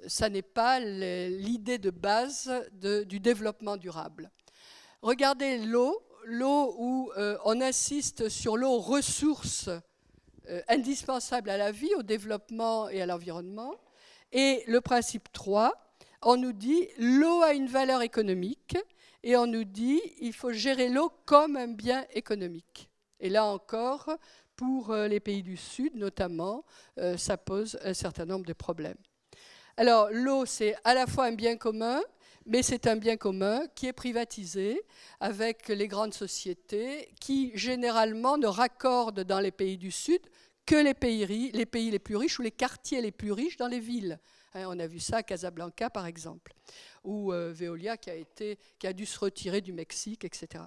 ça n'est pas l'idée de base du développement durable. Regardez l'eau, l'eau où euh, on insiste sur l'eau ressource indispensable à la vie, au développement et à l'environnement. Et le principe 3, on nous dit l'eau a une valeur économique et on nous dit il faut gérer l'eau comme un bien économique. Et là encore, pour euh, les pays du Sud notamment, euh, ça pose un certain nombre de problèmes. Alors l'eau, c'est à la fois un bien commun, mais c'est un bien commun qui est privatisé avec les grandes sociétés qui généralement ne raccordent dans les pays du Sud que les pays, les pays les plus riches ou les quartiers les plus riches dans les villes. Hein, on a vu ça à Casablanca par exemple, ou euh, Veolia qui a, été, qui a dû se retirer du Mexique, etc.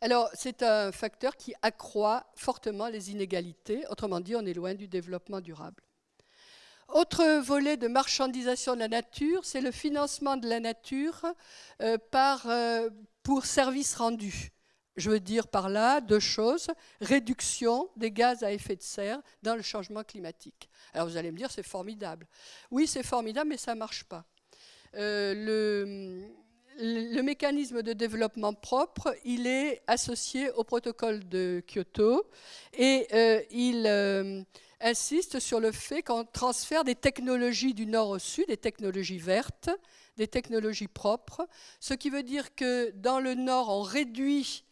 Alors, c'est un facteur qui accroît fortement les inégalités. Autrement dit, on est loin du développement durable. Autre volet de marchandisation de la nature, c'est le financement de la nature euh, par, euh, pour services rendus. Je veux dire par là deux choses réduction des gaz à effet de serre dans le changement climatique. Alors vous allez me dire, c'est formidable. Oui, c'est formidable, mais ça ne marche pas. Euh, le le mécanisme de développement propre, il est associé au protocole de Kyoto et euh, il euh, insiste sur le fait qu'on transfère des technologies du nord au sud, des technologies vertes, des technologies propres, ce qui veut dire que dans le nord, on réduit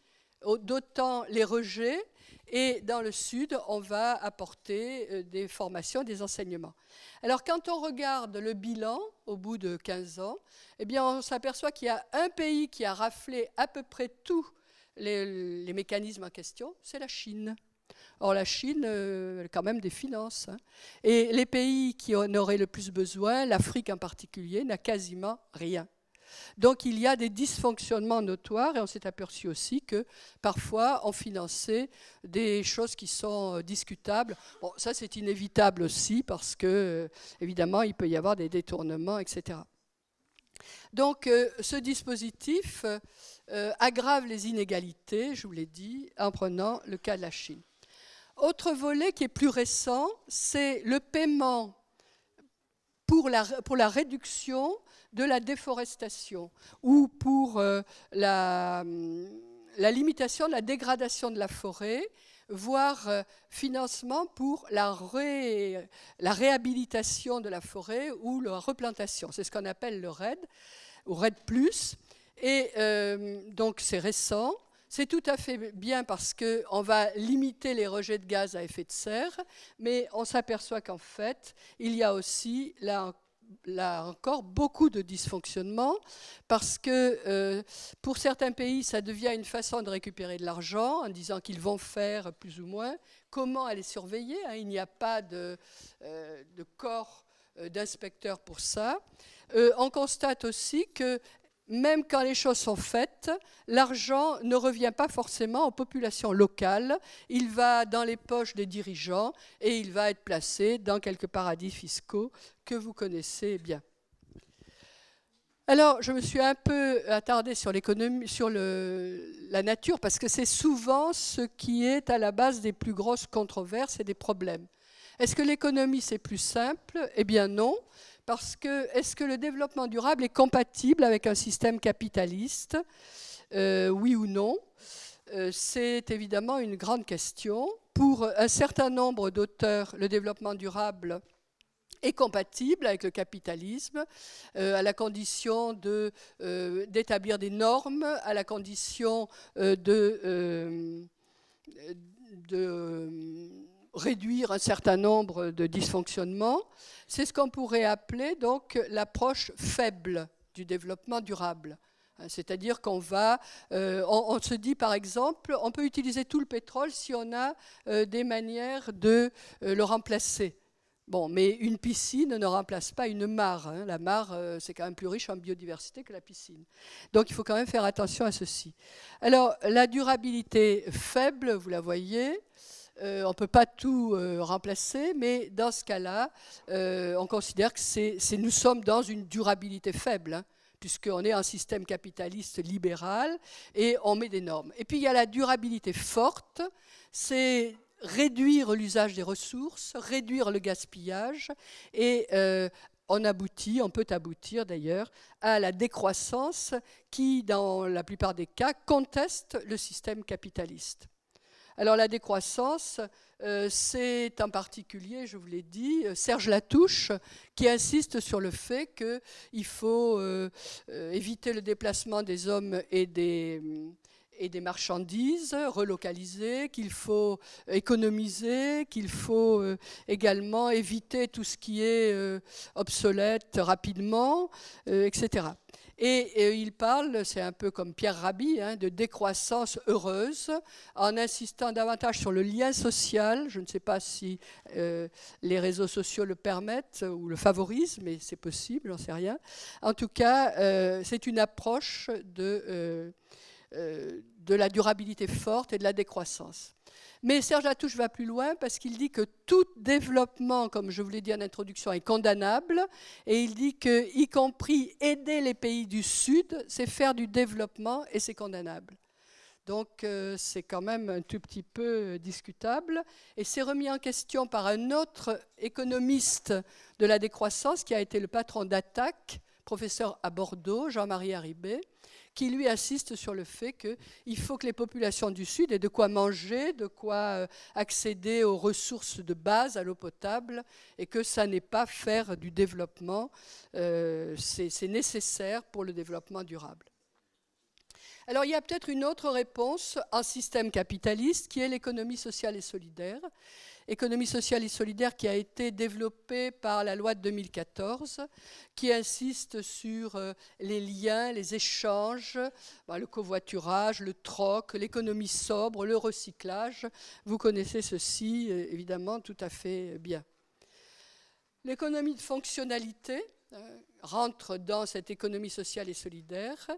d'autant les rejets et dans le sud, on va apporter euh, des formations, des enseignements. Alors quand on regarde le bilan au bout de 15 ans, eh bien on s'aperçoit qu'il y a un pays qui a raflé à peu près tous les, mécanismes en question, c'est la Chine. Or, la Chine, euh, a quand même des finances. Hein. Et les pays qui en auraient le plus besoin, l'Afrique en particulier, n'a quasiment rien. Donc il y a des dysfonctionnements notoires et on s'est aperçu aussi que parfois on finançait des choses qui sont euh, discutables. Bon, ça c'est inévitable aussi parce que euh, évidemment il peut y avoir des détournements, etc. Donc euh, ce dispositif aggrave les inégalités, je vous l'ai dit, en prenant le cas de la Chine. Autre volet qui est plus récent, c'est le paiement pour la, pour la réduction de la déforestation ou pour euh, hum, la, limitation de la dégradation de la forêt, voire euh, financement pour la, réhabilitation de la forêt ou la replantation. C'est ce qu'on appelle le RED ou RED ⁇ Et euh, donc c'est récent. C'est tout à fait bien parce qu'on va limiter les rejets de gaz à effet de serre, mais on s'aperçoit qu'en fait, il y a aussi, là là encore beaucoup de dysfonctionnements parce que euh, pour certains pays, ça devient une façon de récupérer de l'argent en disant qu'ils vont faire plus ou moins. Comment aller surveiller hein? Il n'y a pas de, euh, corps euh, d'inspecteurs pour ça. on constate aussi que même quand les choses sont faites, l'argent ne revient pas forcément aux populations locales, il va dans les poches des dirigeants et il va être placé dans quelques paradis fiscaux que vous connaissez bien. Alors, je me suis un peu attardée sur sur la nature, parce que c'est souvent ce qui est à la base des plus grosses controverses et des problèmes. Est-ce que l'économie, c'est plus simple Eh bien non. Parce que est-ce que le développement durable est compatible avec un système capitaliste euh, Oui ou non euh, C'est évidemment une grande question. Pour un certain nombre d'auteurs, le développement durable est compatible avec le capitalisme, euh, à la condition d'établir de, des normes, à la condition de réduire un certain nombre de dysfonctionnements. C'est ce qu'on pourrait appeler donc l'approche faible du développement durable. Hein, c'est-à-dire qu'on va, euh, on, se dit par exemple, on peut utiliser tout le pétrole si on a euh, des manières de euh, le remplacer. Bon, mais une piscine ne remplace pas une mare. Hein. La mare, c'est quand même plus riche en biodiversité que la piscine. Donc il faut quand même faire attention à ceci. Alors, la durabilité faible, vous la voyez, euh, on ne peut pas tout euh, remplacer, mais dans ce cas-là, euh, on considère que nous sommes dans une durabilité faible. Hein, puisqu'on est un système capitaliste libéral, et on met des normes. Et puis il y a la durabilité forte, c'est réduire l'usage des ressources, réduire le gaspillage, et on aboutit, on peut aboutir d'ailleurs, à la décroissance qui, dans la plupart des cas, conteste le système capitaliste. Alors la décroissance, euh, c'est en particulier, je vous l'ai dit, euh, Serge Latouche, qui insiste sur le fait qu'il faut euh, éviter le déplacement des hommes et des marchandises relocaliser, qu'il faut économiser, qu'il faut également éviter tout ce qui est obsolète rapidement, etc. Et, il parle, c'est un peu comme Pierre Rabhi, hein, de décroissance heureuse, en insistant davantage sur le lien social. Je ne sais pas si euh, les réseaux sociaux le permettent ou le favorisent, mais c'est possible, j'en sais rien. En tout cas, euh, c'est une approche de, euh, de la durabilité forte et de la décroissance. Mais Serge Latouche va plus loin parce qu'il dit que tout développement, comme je vous l'ai dit en introduction, est condamnable. Et il dit que, y compris aider les pays du Sud, c'est faire du développement et c'est condamnable. Donc euh, c'est quand même un tout petit peu euh, discutable. Et c'est remis en question par un autre économiste de la décroissance qui a été le patron d'Attaque, professeur à Bordeaux, Jean-Marie Haribé, qui lui insiste sur le fait qu'il faut que les populations du Sud aient de quoi manger, de quoi euh, accéder aux ressources de base, à l'eau potable, et que ça n'est pas faire du développement, euh, c'est nécessaire pour le développement durable. Alors il y a peut-être une autre réponse en système capitaliste qui est l'économie sociale et solidaire, économie sociale et solidaire qui a été développée par la loi de 2014, qui insiste sur euh, les liens, les échanges, bah, le covoiturage, le troc, l'économie sobre, le recyclage. Vous connaissez ceci euh, évidemment tout à fait bien. L'économie de fonctionnalité euh, rentre dans cette économie sociale et solidaire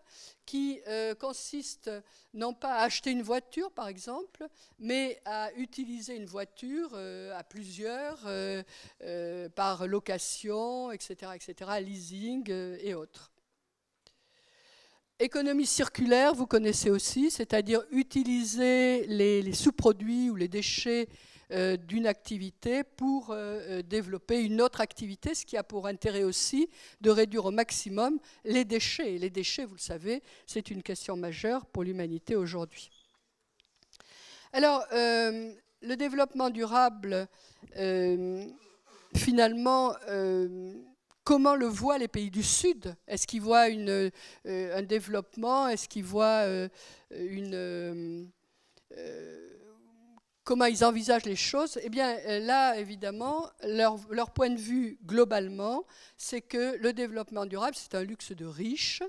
qui euh, consiste non pas à acheter une voiture, par exemple, mais à utiliser une voiture euh, à plusieurs euh, par location, etc., etc., leasing et autres. Économie circulaire, vous connaissez aussi, c'est-à-dire utiliser les sous-produits ou les déchets euh, d'une activité pour euh, euh, développer une autre activité, ce qui a pour intérêt aussi de réduire au maximum les déchets. les déchets, vous le savez, c'est une question majeure pour l'humanité aujourd'hui. Alors, le développement durable, finalement, comment le voient les pays du Sud Est-ce qu'ils voient un développement Est-ce qu'ils voient une, comment ils envisagent les choses, eh bien euh, là, évidemment, leur, point de vue globalement, c'est que le développement durable, c'est un luxe de riches.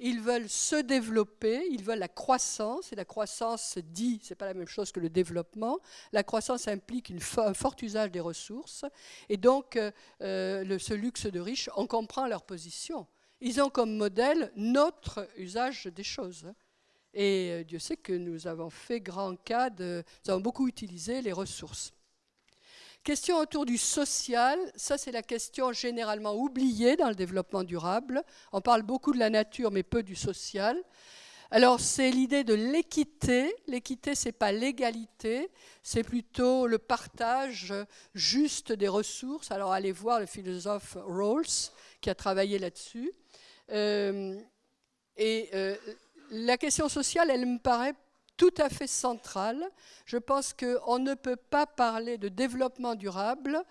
Ils veulent se développer, ils veulent la croissance, et la croissance dit, ce n'est pas la même chose que le développement. La croissance implique un fort usage des ressources, et donc euh, euh, ce luxe de riches, on comprend leur position. Ils ont comme modèle notre usage des choses. Et euh, Dieu sait que nous avons fait grand cas de. Nous avons beaucoup utilisé les ressources. Question autour du social, ça c'est la question généralement oubliée dans le développement durable. On parle beaucoup de la nature mais peu du social. Alors c'est l'idée de l'équité. L'équité c'est pas l'égalité, c'est plutôt le partage juste des ressources. Alors allez voir le philosophe Rawls qui a travaillé là-dessus. Euh, et euh, la question sociale, elle me paraît tout à fait centrale. Je pense qu'on ne peut pas parler de développement durable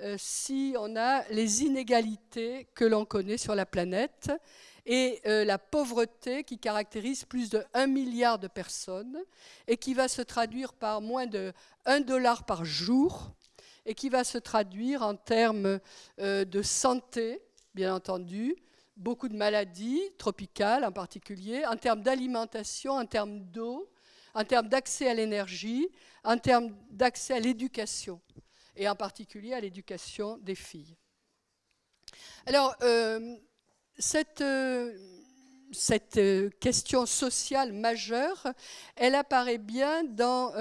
euh, si on a les inégalités que l'on connaît sur la planète et euh, la pauvreté qui caractérise plus de 1 milliard de personnes et qui va se traduire par moins de 1 dollar par jour et qui va se traduire en termes euh, de santé, bien entendu, beaucoup de maladies tropicales en particulier, en termes d'alimentation, en termes d'eau, en termes d'accès à l'énergie, en termes d'accès à l'éducation, et en particulier à l'éducation des filles. Alors, euh, cette, euh, euh, question sociale majeure, elle apparaît bien dans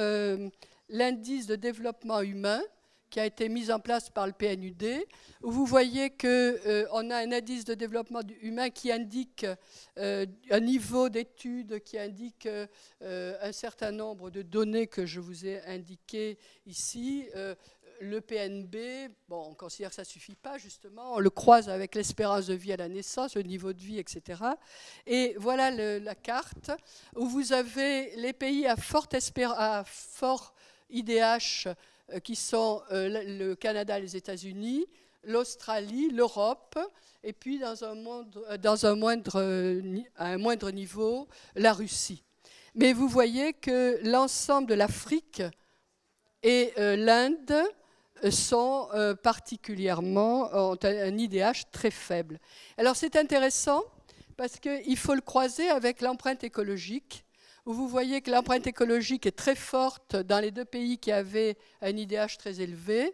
l'indice de développement humain, qui a été mise en place par le PNUD, où vous voyez qu'on euh, on a un indice de développement humain qui indique euh, un niveau d'études, qui indique euh, un certain nombre de données que je vous ai indiquées ici. le PNB, bon, on considère que ça ne suffit pas, justement, on le croise avec l'espérance de vie à la naissance, le niveau de vie, etc. Et voilà la carte où vous avez les pays à à fort IDH euh, qui sont euh, le Canada, les États-Unis, l'Australie, l'Europe, et puis dans un, moindre, euh, à un moindre niveau, la Russie. Mais vous voyez que l'ensemble de l'Afrique et l'Inde sont particulièrement, ont un IDH très faible. Alors c'est intéressant parce qu'il faut le croiser avec l'empreinte écologique vous voyez que l'empreinte écologique est très forte dans les deux pays qui avaient un IDH très élevé,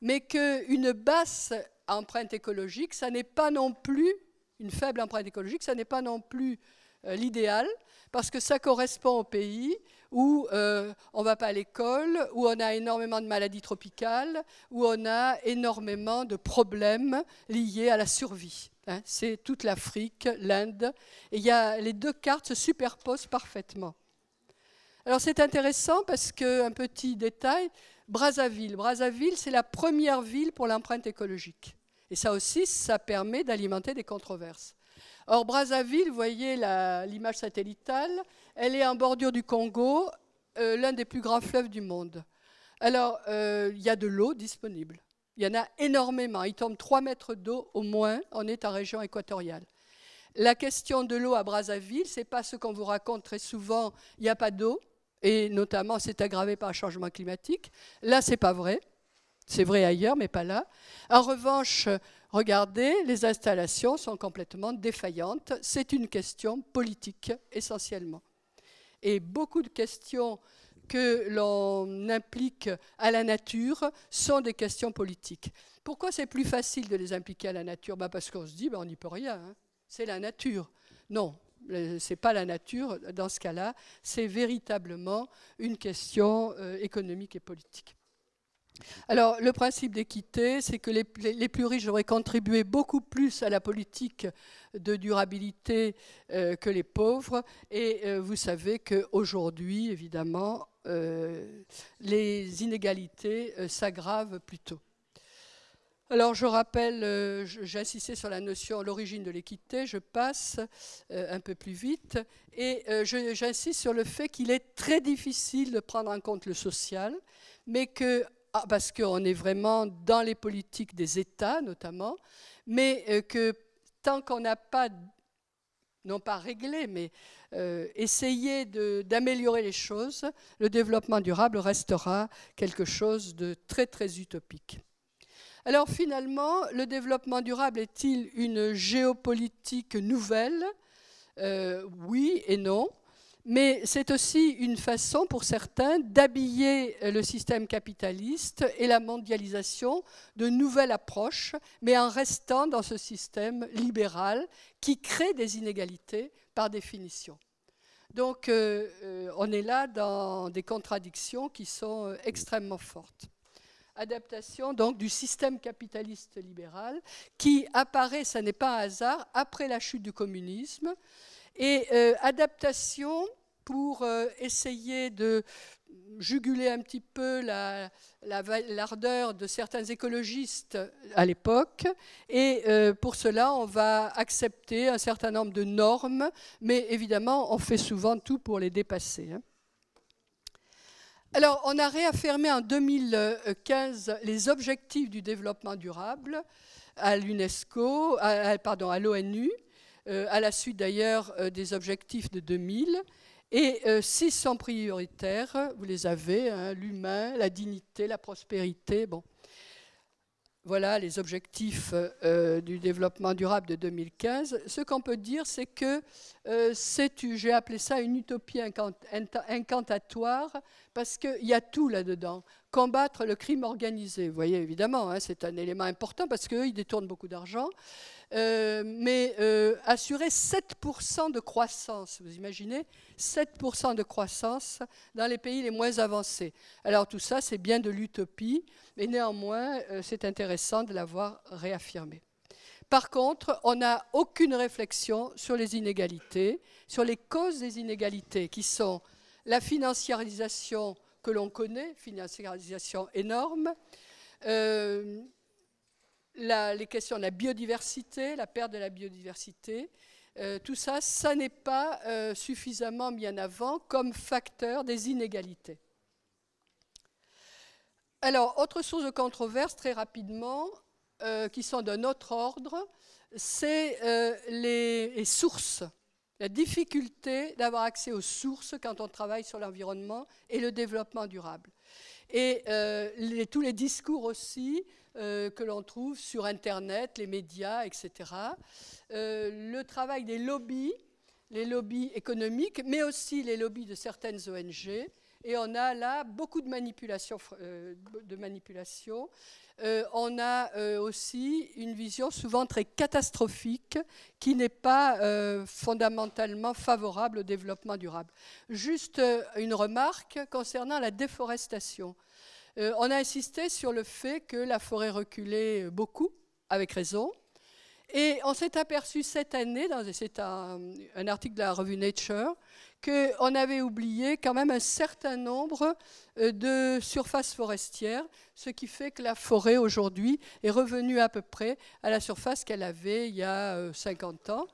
mais qu'une basse empreinte écologique, ça n'est pas non plus, une faible empreinte écologique, ça n'est pas non plus euh, l'idéal, parce que ça correspond au pays où euh, on ne va pas à l'école, où on a énormément de maladies tropicales, où on a énormément de problèmes liés à la survie. Hein, c'est toute l'Afrique, l'Inde. Et y a, les deux cartes se superposent parfaitement. Alors c'est intéressant parce qu'un petit détail, Brazzaville. Brazzaville, c'est la première ville pour l'empreinte écologique. Et ça aussi, ça permet d'alimenter des controverses. Or, Brazzaville, vous voyez l'image satellitale, elle est en bordure du Congo, euh, l'un des plus grands fleuves du monde. Alors, euh, il y a de l'eau disponible. Il y en a énormément. Il tombe 3 mètres d'eau au moins. On est en région équatoriale. La question de l'eau à Brazzaville, ce n'est pas ce qu'on vous raconte très souvent. Il n'y a pas d'eau. Et notamment, c'est aggravé par le changement climatique. Là, ce n'est pas vrai. C'est vrai ailleurs, mais pas là. En revanche, regardez, les installations sont complètement défaillantes. C'est une question politique, essentiellement. Et beaucoup de questions que l'on implique à la nature sont des questions politiques. Pourquoi c'est plus facile de les impliquer à la nature bah, Parce qu'on se dit, ben on n'y peut rien, hein. c'est la nature. Non, ce n'est pas la nature dans ce cas-là, c'est véritablement une question euh, économique et politique. Alors, le principe d'équité, c'est que les, plus riches devraient contribuer beaucoup plus à la politique de durabilité euh, que les pauvres. Et euh, vous savez qu'aujourd'hui, évidemment, euh, les inégalités euh, s'aggravent plutôt. Alors je rappelle, euh, j'insistais sur la notion, l'origine de l'équité, je passe un peu plus vite, et j'insiste sur le fait qu'il est très difficile de prendre en compte le social, mais que, ah, parce qu'on est vraiment dans les politiques des États notamment, mais que tant qu'on n'a pas non pas régler, mais euh, essayer d'améliorer les choses, le développement durable restera quelque chose de très très utopique. Alors finalement, le développement durable est-il une géopolitique nouvelle euh, Oui et non mais c'est aussi une façon pour certains d'habiller euh, le système capitaliste et la mondialisation de nouvelles approches, mais en restant dans ce système libéral qui crée des inégalités par définition. Donc euh, euh, on est là dans des contradictions qui sont extrêmement fortes. Adaptation donc du système capitaliste libéral qui apparaît, ça n'est pas un hasard, après la chute du communisme, et adaptation pour euh, essayer de juguler un petit peu l'ardeur de certains écologistes à l'époque. Et euh, pour cela, on va accepter un certain nombre de normes, mais évidemment, on fait souvent tout pour les dépasser. Hein. Alors, on a réaffirmé en 2015 les objectifs du développement durable à l'UNESCO, pardon, à l'ONU, euh, à la suite d'ailleurs des objectifs de 2000. Et euh, six sont prioritaires, vous les avez, hein, l'humain, la dignité, la prospérité. Bon. Voilà les objectifs euh, du développement durable de 2015. Ce qu'on peut dire, c'est que euh, j'ai appelé ça une utopie incantatoire, parce qu'il y a tout là-dedans combattre le crime organisé. Vous voyez, évidemment, hein, c'est un élément important parce qu'ils détournent beaucoup d'argent. Euh, mais euh, assurer 7% de croissance, vous imaginez 7% de croissance dans les pays les moins avancés. Alors tout ça, c'est bien de l'utopie, mais néanmoins, euh, c'est intéressant de l'avoir réaffirmé. Par contre, on n'a aucune réflexion sur les inégalités, sur les causes des inégalités qui sont la financiarisation que l'on connaît, financiarisation énorme, euh, les questions de la biodiversité, la perte de la biodiversité, euh, tout ça, ça n'est pas euh, suffisamment mis en avant comme facteur des inégalités. Alors, autre source de controverse, très rapidement, qui sont d'un autre ordre, c'est les sources la difficulté d'avoir accès aux sources quand on travaille sur l'environnement et le développement durable. Et euh, tous les discours aussi euh, que l'on trouve sur Internet, les médias, etc. Euh, le travail des lobbies, les lobbies économiques, mais aussi les lobbies de certaines ONG et on a là beaucoup de manipulations. Euh, euh, on a euh, aussi une vision souvent très catastrophique qui n'est pas fondamentalement favorable au développement durable. Juste une remarque concernant la déforestation. on a insisté sur le fait que la forêt reculait beaucoup, avec raison. Et on s'est aperçu cette année, c'est un, article de la revue Nature, qu'on avait oublié quand même un certain nombre euh, de surfaces forestières, ce qui fait que la forêt aujourd'hui est revenue à peu près à la surface qu'elle avait il y a 50 euh, ans.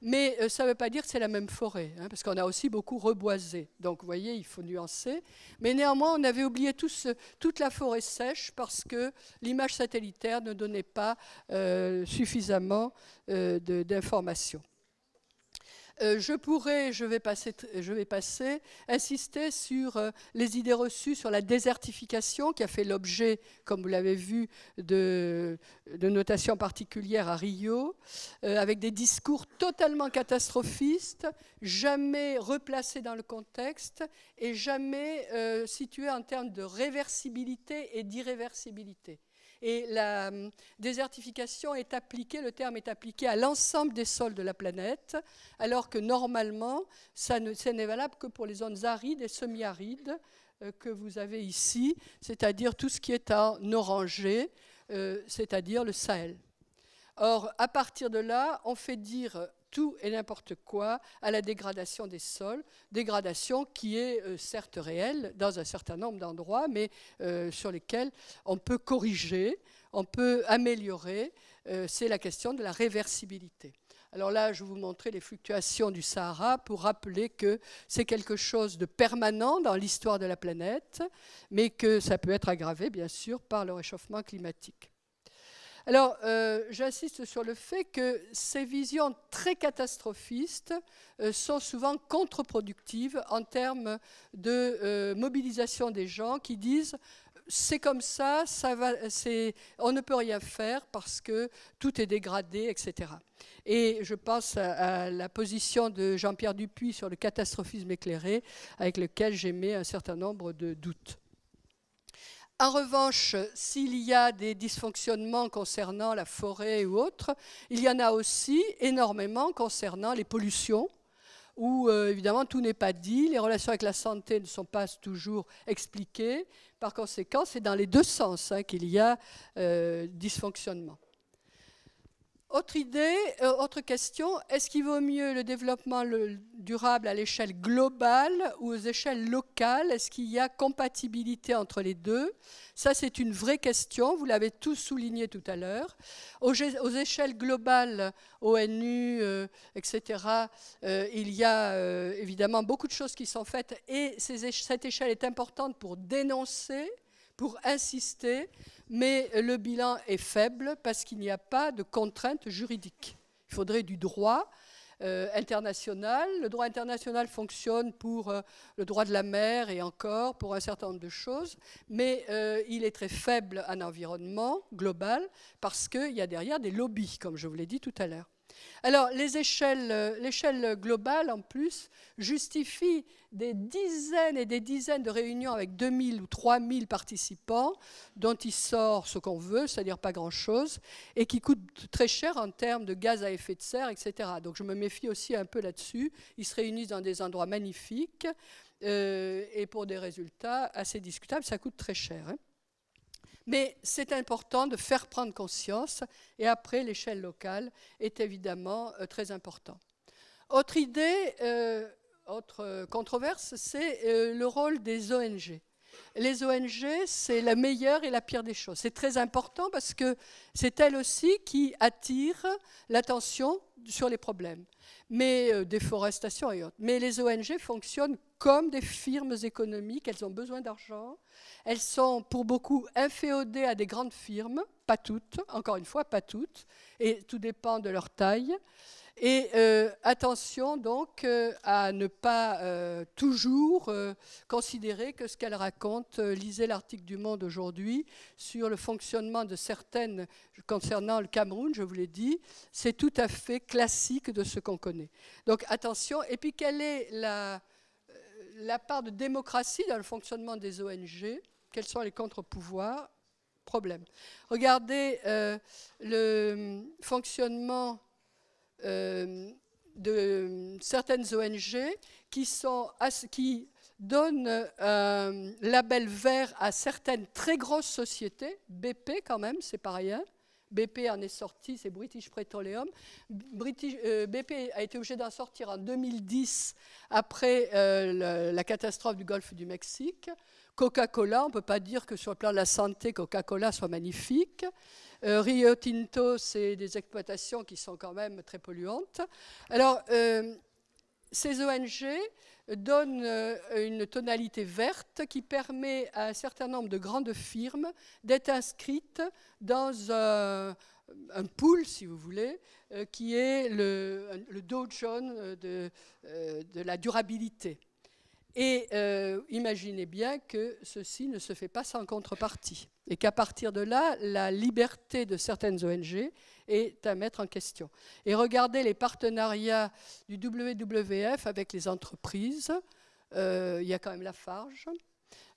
Mais euh, ça ne veut pas dire que c'est la même forêt, hein, parce qu'on a aussi beaucoup reboisé. Donc vous voyez, il faut nuancer. Mais néanmoins, on avait oublié toute la forêt sèche parce que l'image satellitaire ne donnait pas suffisamment d'informations. Euh, je pourrais, je vais passer, je insister sur euh, les idées reçues sur la désertification qui a fait l'objet, comme vous l'avez vu, de, notations particulières à Rio, euh, avec des discours totalement catastrophistes, jamais replacés dans le contexte et jamais situés en termes de réversibilité et d'irréversibilité. Et la hum, désertification est appliquée, le terme est appliqué à l'ensemble des sols de la planète, alors que normalement, ça n'est valable que pour les zones arides et semi-arides euh, que vous avez ici, c'est-à-dire tout ce qui est en orangé, euh, c'est-à-dire le Sahel. Or, à partir de là, on fait dire tout et n'importe quoi à la dégradation des sols, dégradation qui est euh, certes réelle dans un certain nombre d'endroits, mais euh, sur lesquels on peut corriger, on peut améliorer. Euh, c'est la question de la réversibilité. Alors là, je vous montrer les fluctuations du Sahara pour rappeler que c'est quelque chose de permanent dans l'histoire de la planète, mais que ça peut être aggravé, bien sûr, par le réchauffement climatique. Alors, euh, j'insiste sur le fait que ces visions très catastrophistes euh, sont souvent contre-productives en termes de euh, mobilisation des gens qui disent c'est comme ça, ça va, on ne peut rien faire parce que tout est dégradé, etc. Et je pense à, à la position de Jean-Pierre Dupuis sur le catastrophisme éclairé, avec lequel j'émets un certain nombre de doutes. En revanche, s'il y a des dysfonctionnements concernant la forêt ou autre, il y en a aussi énormément concernant les pollutions où euh, évidemment tout n'est pas dit, les relations avec la santé ne sont pas toujours expliquées. Par conséquent, c'est dans les deux sens hein, qu'il y a euh, dysfonctionnement. Autre idée, euh, autre question, est-ce qu'il vaut mieux le développement durable à l'échelle globale ou aux échelles locales Est-ce qu'il y a compatibilité entre les deux Ça, c'est une vraie question, vous l'avez tous souligné tout à l'heure. Aux, échelles globales, ONU, etc., euh, euh, il y a évidemment beaucoup de choses qui sont faites et cette échelle est importante pour dénoncer pour insister, mais le bilan est faible parce qu'il n'y a pas de contraintes juridiques. Il faudrait du droit euh, international. Le droit international fonctionne pour euh, le droit de la mer et encore pour un certain nombre de choses, mais euh, il est très faible en environnement global parce qu'il y a derrière des lobbies, comme je vous l'ai dit tout à l'heure. Alors, euh, l'échelle globale, en plus, justifie des dizaines et des dizaines de réunions avec 2000 ou 3000 participants, dont il sort ce qu'on veut, c'est-à-dire pas grand-chose, et qui coûte très cher en termes de gaz à effet de serre, etc. Donc, je me méfie aussi un peu là-dessus. Ils se réunissent dans des endroits magnifiques euh, et pour des résultats assez discutables. Ça coûte très cher. Hein. Mais c'est important de faire prendre conscience et après l'échelle locale est évidemment euh, très important. Autre idée, euh, autre controverse, c'est euh, le rôle des ONG. Les ONG, c'est la meilleure et la pire des choses. C'est très important parce que c'est elles aussi qui attirent l'attention sur les problèmes, mais déforestation et autres. Mais les ONG fonctionnent comme des firmes économiques, elles ont besoin d'argent. Elles sont pour beaucoup inféodées à des grandes firmes, pas toutes, encore une fois, pas toutes, et tout dépend de leur taille. Et euh, attention donc euh, à ne pas euh, toujours considérer que ce qu'elle raconte, lisez l'article du Monde aujourd'hui sur le fonctionnement de certaines concernant le Cameroun, je vous l'ai dit, c'est tout à fait classique de ce qu'on connaît. Donc attention, et puis quelle est la, la part de démocratie dans le fonctionnement des ONG, quels sont les contre-pouvoirs Problème. Regardez euh, le fonctionnement euh, de certaines ONG qui, sont, qui donnent euh, un label vert à certaines très grosses sociétés, BP quand même, c'est pas rien, BP en est sorti, c'est British Petroleum. British, euh, BP a été obligé d'en sortir en 2010 après euh, la catastrophe du golfe du Mexique. Coca-Cola, on ne peut pas dire que sur le plan de la santé, Coca-Cola soit magnifique. Euh, Rio Tinto, c'est des exploitations qui sont quand même très polluantes. Alors, ces ONG donne euh, une tonalité verte qui permet à un certain nombre de grandes firmes d'être inscrites dans un, pool, si vous voulez, euh, qui est le, le euh, de, la durabilité. Et imaginez bien que ceci ne se fait pas sans contrepartie. Et qu'à partir de là, la liberté de certaines ONG est à mettre en question. Et regardez les partenariats du WWF avec les entreprises. Euh, il y a quand même la Farge.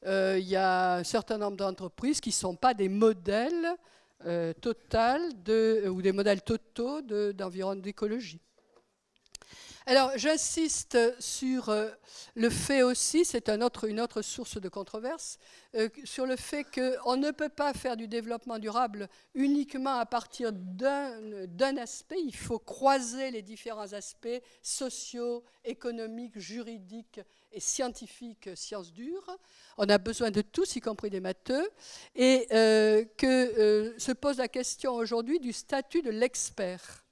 Euh, il y a un certain nombre d'entreprises qui ne sont pas des modèles euh, total de, ou des modèles totaux d'environnement de, d'écologie. Alors, j'insiste sur euh, le fait aussi, c'est une autre source de controverse, euh, sur le fait qu'on ne peut pas faire du développement durable uniquement à partir d'un aspect. Il faut croiser les différents aspects sociaux, économiques, juridiques et scientifiques, sciences dures. On a besoin de tous, y compris des matheux, et euh, que se pose la question aujourd'hui du statut de l'expert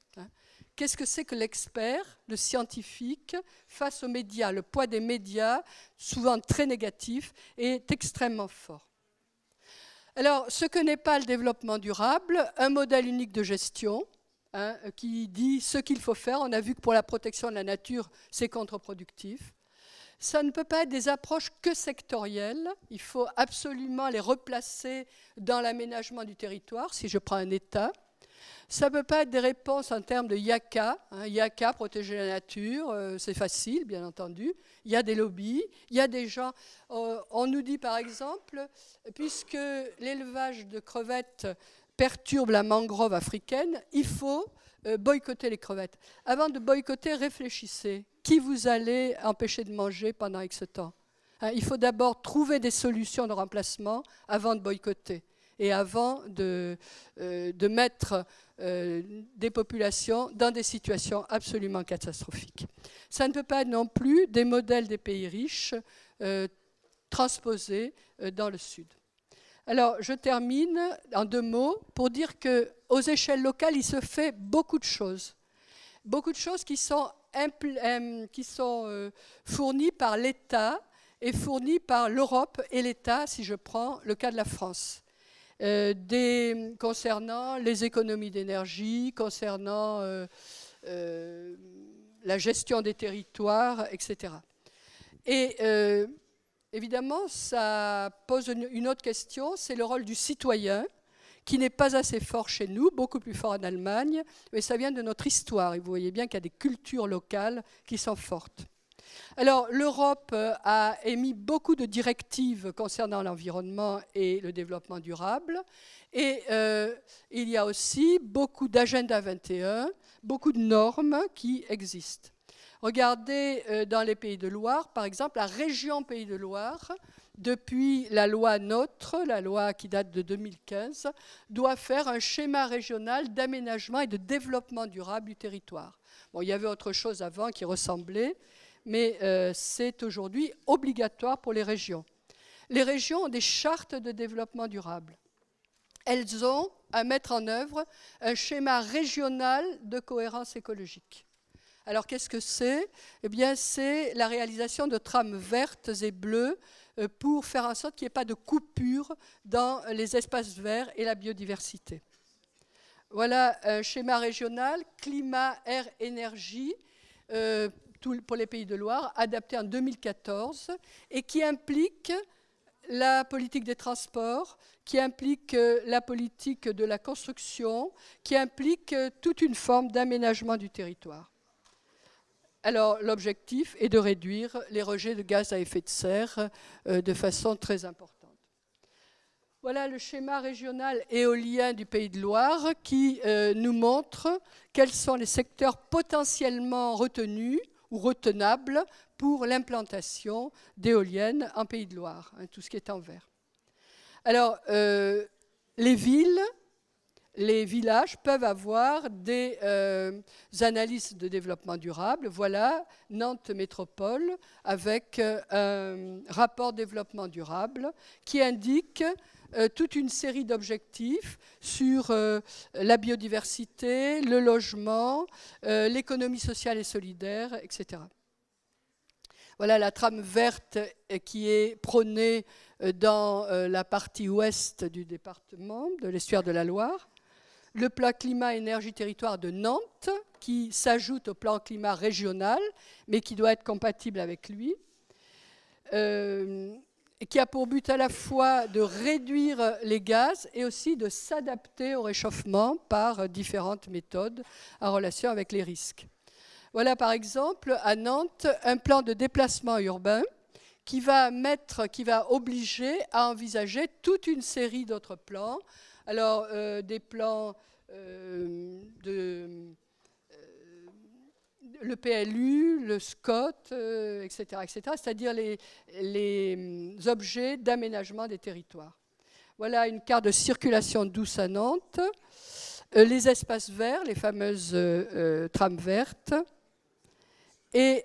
Qu'est-ce que c'est que l'expert, le scientifique, face aux médias Le poids des médias, souvent très négatif, est extrêmement fort. Alors, ce que n'est pas le développement durable, un modèle unique de gestion, hein, qui dit ce qu'il faut faire. On a vu que pour la protection de la nature, c'est contre-productif. Ça ne peut pas être des approches que sectorielles. Il faut absolument les replacer dans l'aménagement du territoire, si je prends un État. Ça ne peut pas être des réponses en termes de yaka. Hein. protéger la nature, euh, c'est facile, bien entendu. Il y a des lobbies, il y a des gens. Euh, on nous dit, par exemple, puisque l'élevage de crevettes perturbe la mangrove africaine, il faut euh, boycotter les crevettes. Avant de boycotter, réfléchissez. Qui vous allez empêcher de manger pendant ce temps hein? Il faut d'abord trouver des solutions de remplacement avant de boycotter et avant de, euh, mettre euh, des populations dans des situations absolument catastrophiques. Ça ne peut pas être non plus des modèles des pays riches euh, transposés dans le Sud. Alors, je termine en deux mots pour dire qu'aux échelles locales, il se fait beaucoup de choses, beaucoup de choses qui sont fournies par l'État et fournies par l'Europe et l'État. Si je prends le cas de la France, euh, des, concernant les économies d'énergie, concernant euh, euh, la gestion des territoires, etc. Et évidemment, ça pose une autre question, c'est le rôle du citoyen qui n'est pas assez fort chez nous, beaucoup plus fort en Allemagne, mais ça vient de notre histoire. Et vous voyez bien qu'il y a des cultures locales qui sont fortes. Alors, l'Europe euh, a émis beaucoup de directives concernant l'environnement et le développement durable. Et euh, il y a aussi beaucoup d'agenda 21, beaucoup de normes qui existent. Regardez euh, dans les Pays de Loire, par exemple, la région Pays de Loire, depuis la loi NOTRe, la loi qui date de 2015, doit faire un schéma régional d'aménagement et de développement durable du territoire. Bon, il y avait autre chose avant qui ressemblait, mais euh, c'est aujourd'hui obligatoire pour les régions. Les régions ont des chartes de développement durable. Elles ont à mettre en œuvre un schéma régional de cohérence écologique. Alors qu'est-ce que c'est Eh bien c'est la réalisation de trames vertes et bleues euh, pour faire en sorte qu'il n'y ait pas de coupure dans les espaces verts et la biodiversité. Voilà un schéma régional, climat, air, énergie, euh, pour les pays de Loire, adapté en 2014, et qui implique la politique des transports, qui implique euh, la politique de la construction, qui implique euh, toute une forme d'aménagement du territoire. Alors l'objectif est de réduire les rejets de gaz à effet de serre euh, de façon très importante. Voilà le schéma régional éolien du Pays de Loire qui nous montre quels sont les secteurs potentiellement retenus ou pour l'implantation d'éoliennes en Pays de Loire, hein, tout ce qui est en vert. Alors, euh, les villes, les villages peuvent avoir des euh, analyses de développement durable. Voilà Nantes Métropole avec euh, un rapport développement durable qui indique euh, toute une série d'objectifs sur euh, la biodiversité, le logement, euh, l'économie sociale et solidaire, etc. Voilà la trame verte qui est prônée dans la partie ouest du département, de l'estuaire de la Loire. Le plan climat énergie territoire de Nantes, qui s'ajoute au plan climat régional, mais qui doit être compatible avec lui qui a pour but à la fois de réduire les gaz et aussi de s'adapter au réchauffement par différentes méthodes en relation avec les risques. Voilà par exemple à Nantes un plan de déplacement urbain qui va mettre, qui va obliger à envisager toute une série d'autres plans. Alors euh, des plans euh, de le PLU, le SCOT, etc., etc., c'est-à-dire les, mm, objets d'aménagement des territoires. Voilà une carte de circulation douce à Nantes, euh, les espaces verts, les fameuses euh, euh, trames vertes, et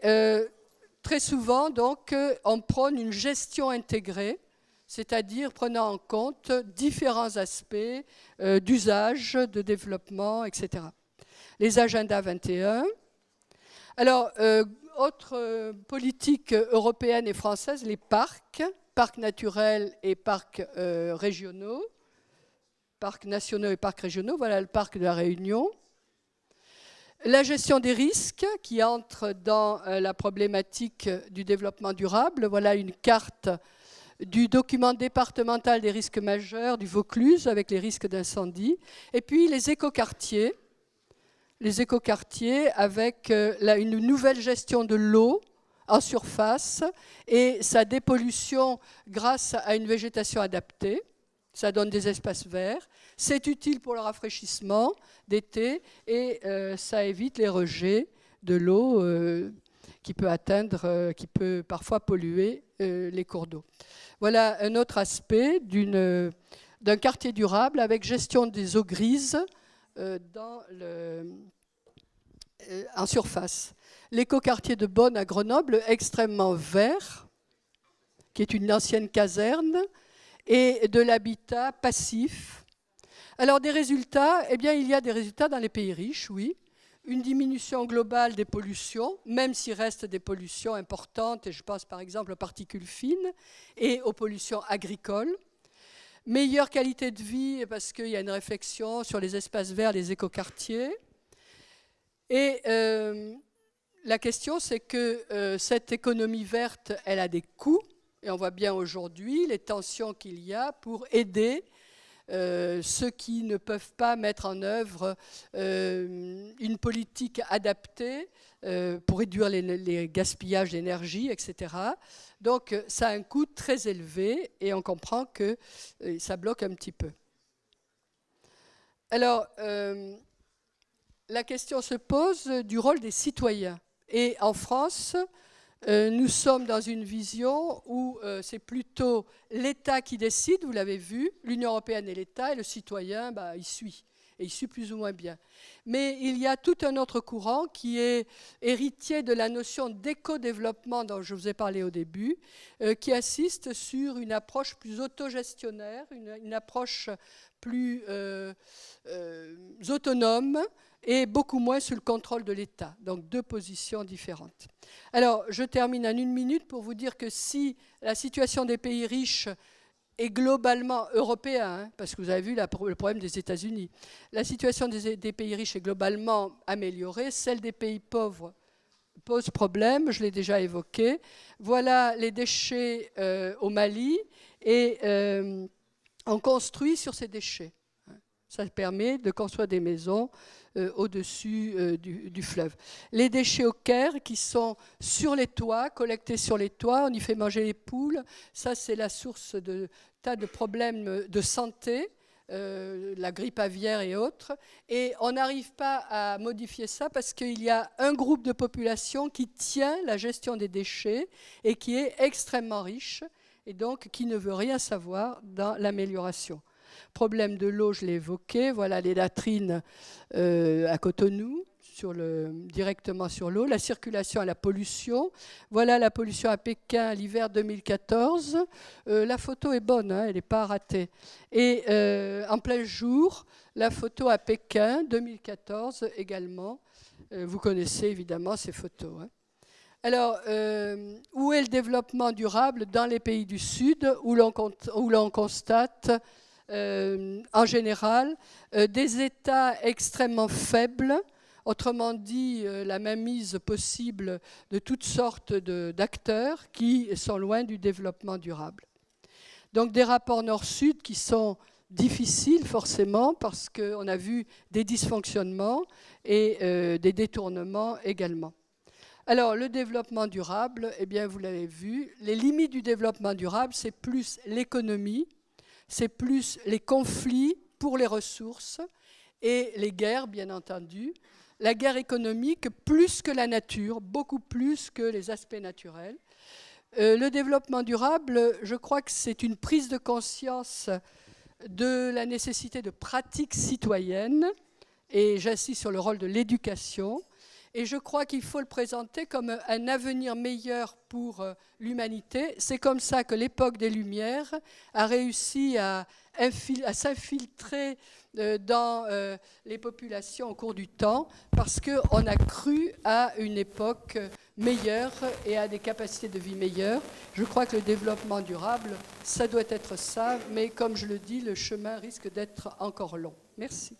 très souvent, donc, on prône une gestion intégrée, c'est-à-dire prenant en compte différents aspects d'usage, de développement, etc les agendas 21, alors, autres euh, autre euh, politique européenne et française, les parcs, parcs naturels et parcs euh, régionaux, parcs nationaux et parcs régionaux, voilà le parc de la Réunion. La gestion des risques qui entre dans la problématique du développement durable, voilà une carte du document départemental des risques majeurs du Vaucluse avec les risques d'incendie, et puis les écoquartiers, les écoquartiers avec euh, une nouvelle gestion de l'eau en surface et sa dépollution grâce à une végétation adaptée. Ça donne des espaces verts. C'est utile pour le rafraîchissement d'été et euh, ça évite les rejets de l'eau euh, qui peut atteindre, qui peut parfois polluer les cours d'eau. Voilà un autre aspect d'un quartier durable avec gestion des eaux grises euh, dans le, euh, en surface. L'écoquartier de Bonne à Grenoble, extrêmement vert, qui est une ancienne caserne, et de l'habitat passif. Alors des résultats, eh bien il y a des résultats dans les pays riches, oui. Une diminution globale des pollutions, même s'il reste des pollutions importantes, et je pense par exemple aux particules fines et aux pollutions agricoles meilleure qualité de vie parce qu'il y a une réflexion sur les espaces verts, les écoquartiers. Et euh, la question, c'est que euh, cette économie verte, elle a des coûts, et on voit bien aujourd'hui les tensions qu'il y a pour aider euh, ceux qui ne peuvent pas mettre en œuvre euh, une politique adaptée euh, pour réduire les gaspillages d'énergie, etc. Donc ça a un coût très élevé et on comprend que ça bloque un petit peu. Alors, la question se pose du rôle des citoyens. Et en France, euh, nous sommes dans une vision où euh, c'est plutôt l'État qui décide, vous l'avez vu, l'Union européenne et l'État, et le citoyen, bah, il suit, et il suit plus ou moins bien. Mais il y a tout un autre courant qui est héritier de la notion d'éco-développement dont je vous ai parlé au début, euh, qui insiste sur une approche plus autogestionnaire, une approche plus autonome, et beaucoup moins sous le contrôle de l'État. Donc deux positions différentes. Alors je termine en une minute pour vous dire que si la situation des pays riches est globalement européenne, hein, parce que vous avez vu le problème des États-Unis. La situation des, pays riches est globalement améliorée, celle des pays pauvres pose problème, je l'ai déjà évoqué. Voilà les déchets euh, au Mali et euh, on construit sur ces déchets. Hein. Ça permet de construire des maisons, euh, au-dessus euh, du, fleuve. Les déchets au Caire qui sont sur les toits, collectés sur les toits, on y fait manger les poules. Ça, c'est la source de tas de problèmes de santé. Euh, la grippe aviaire et autres. Et on n'arrive pas à modifier ça parce qu'il y a un groupe de population qui tient la gestion des déchets et qui est extrêmement riche et donc qui ne veut rien savoir dans l'amélioration. Problème de l'eau, je l'ai évoqué. Voilà les latrines euh, à Cotonou. Sur le, directement sur l'eau, la circulation à la pollution. Voilà la pollution à Pékin l'hiver 2014. Euh, la photo est bonne, hein, elle n'est pas ratée. Et euh, en plein jour, la photo à Pékin 2014 également. vous connaissez évidemment ces photos. Hein. Alors, où est le développement durable dans les pays du Sud où l'on constate euh, en général, euh, des États extrêmement faibles, autrement dit euh, la mainmise possible de toutes sortes d'acteurs qui sont loin du développement durable. Donc des rapports nord-sud qui sont difficiles forcément parce qu'on a vu des dysfonctionnements et des détournements également. Alors, le développement durable, eh bien, vous l'avez vu, les limites du développement durable, c'est plus l'économie, c'est plus les conflits pour les ressources et les guerres, bien entendu. La guerre économique plus que la nature, beaucoup plus que les aspects naturels. Euh, le développement durable, je crois que c'est une prise de conscience de la nécessité de pratiques citoyennes, et j'insiste sur le rôle de l'éducation, et je crois qu'il faut le présenter comme un avenir meilleur pour euh, l'humanité. C'est comme ça que l'époque des Lumières a réussi à, s'infiltrer euh, dans euh, les populations au cours du temps, parce qu'on a cru à une époque meilleure et à des capacités de vie meilleures. Je crois que le développement durable, ça doit être ça, mais comme je le dis, le chemin risque d'être encore long. Merci.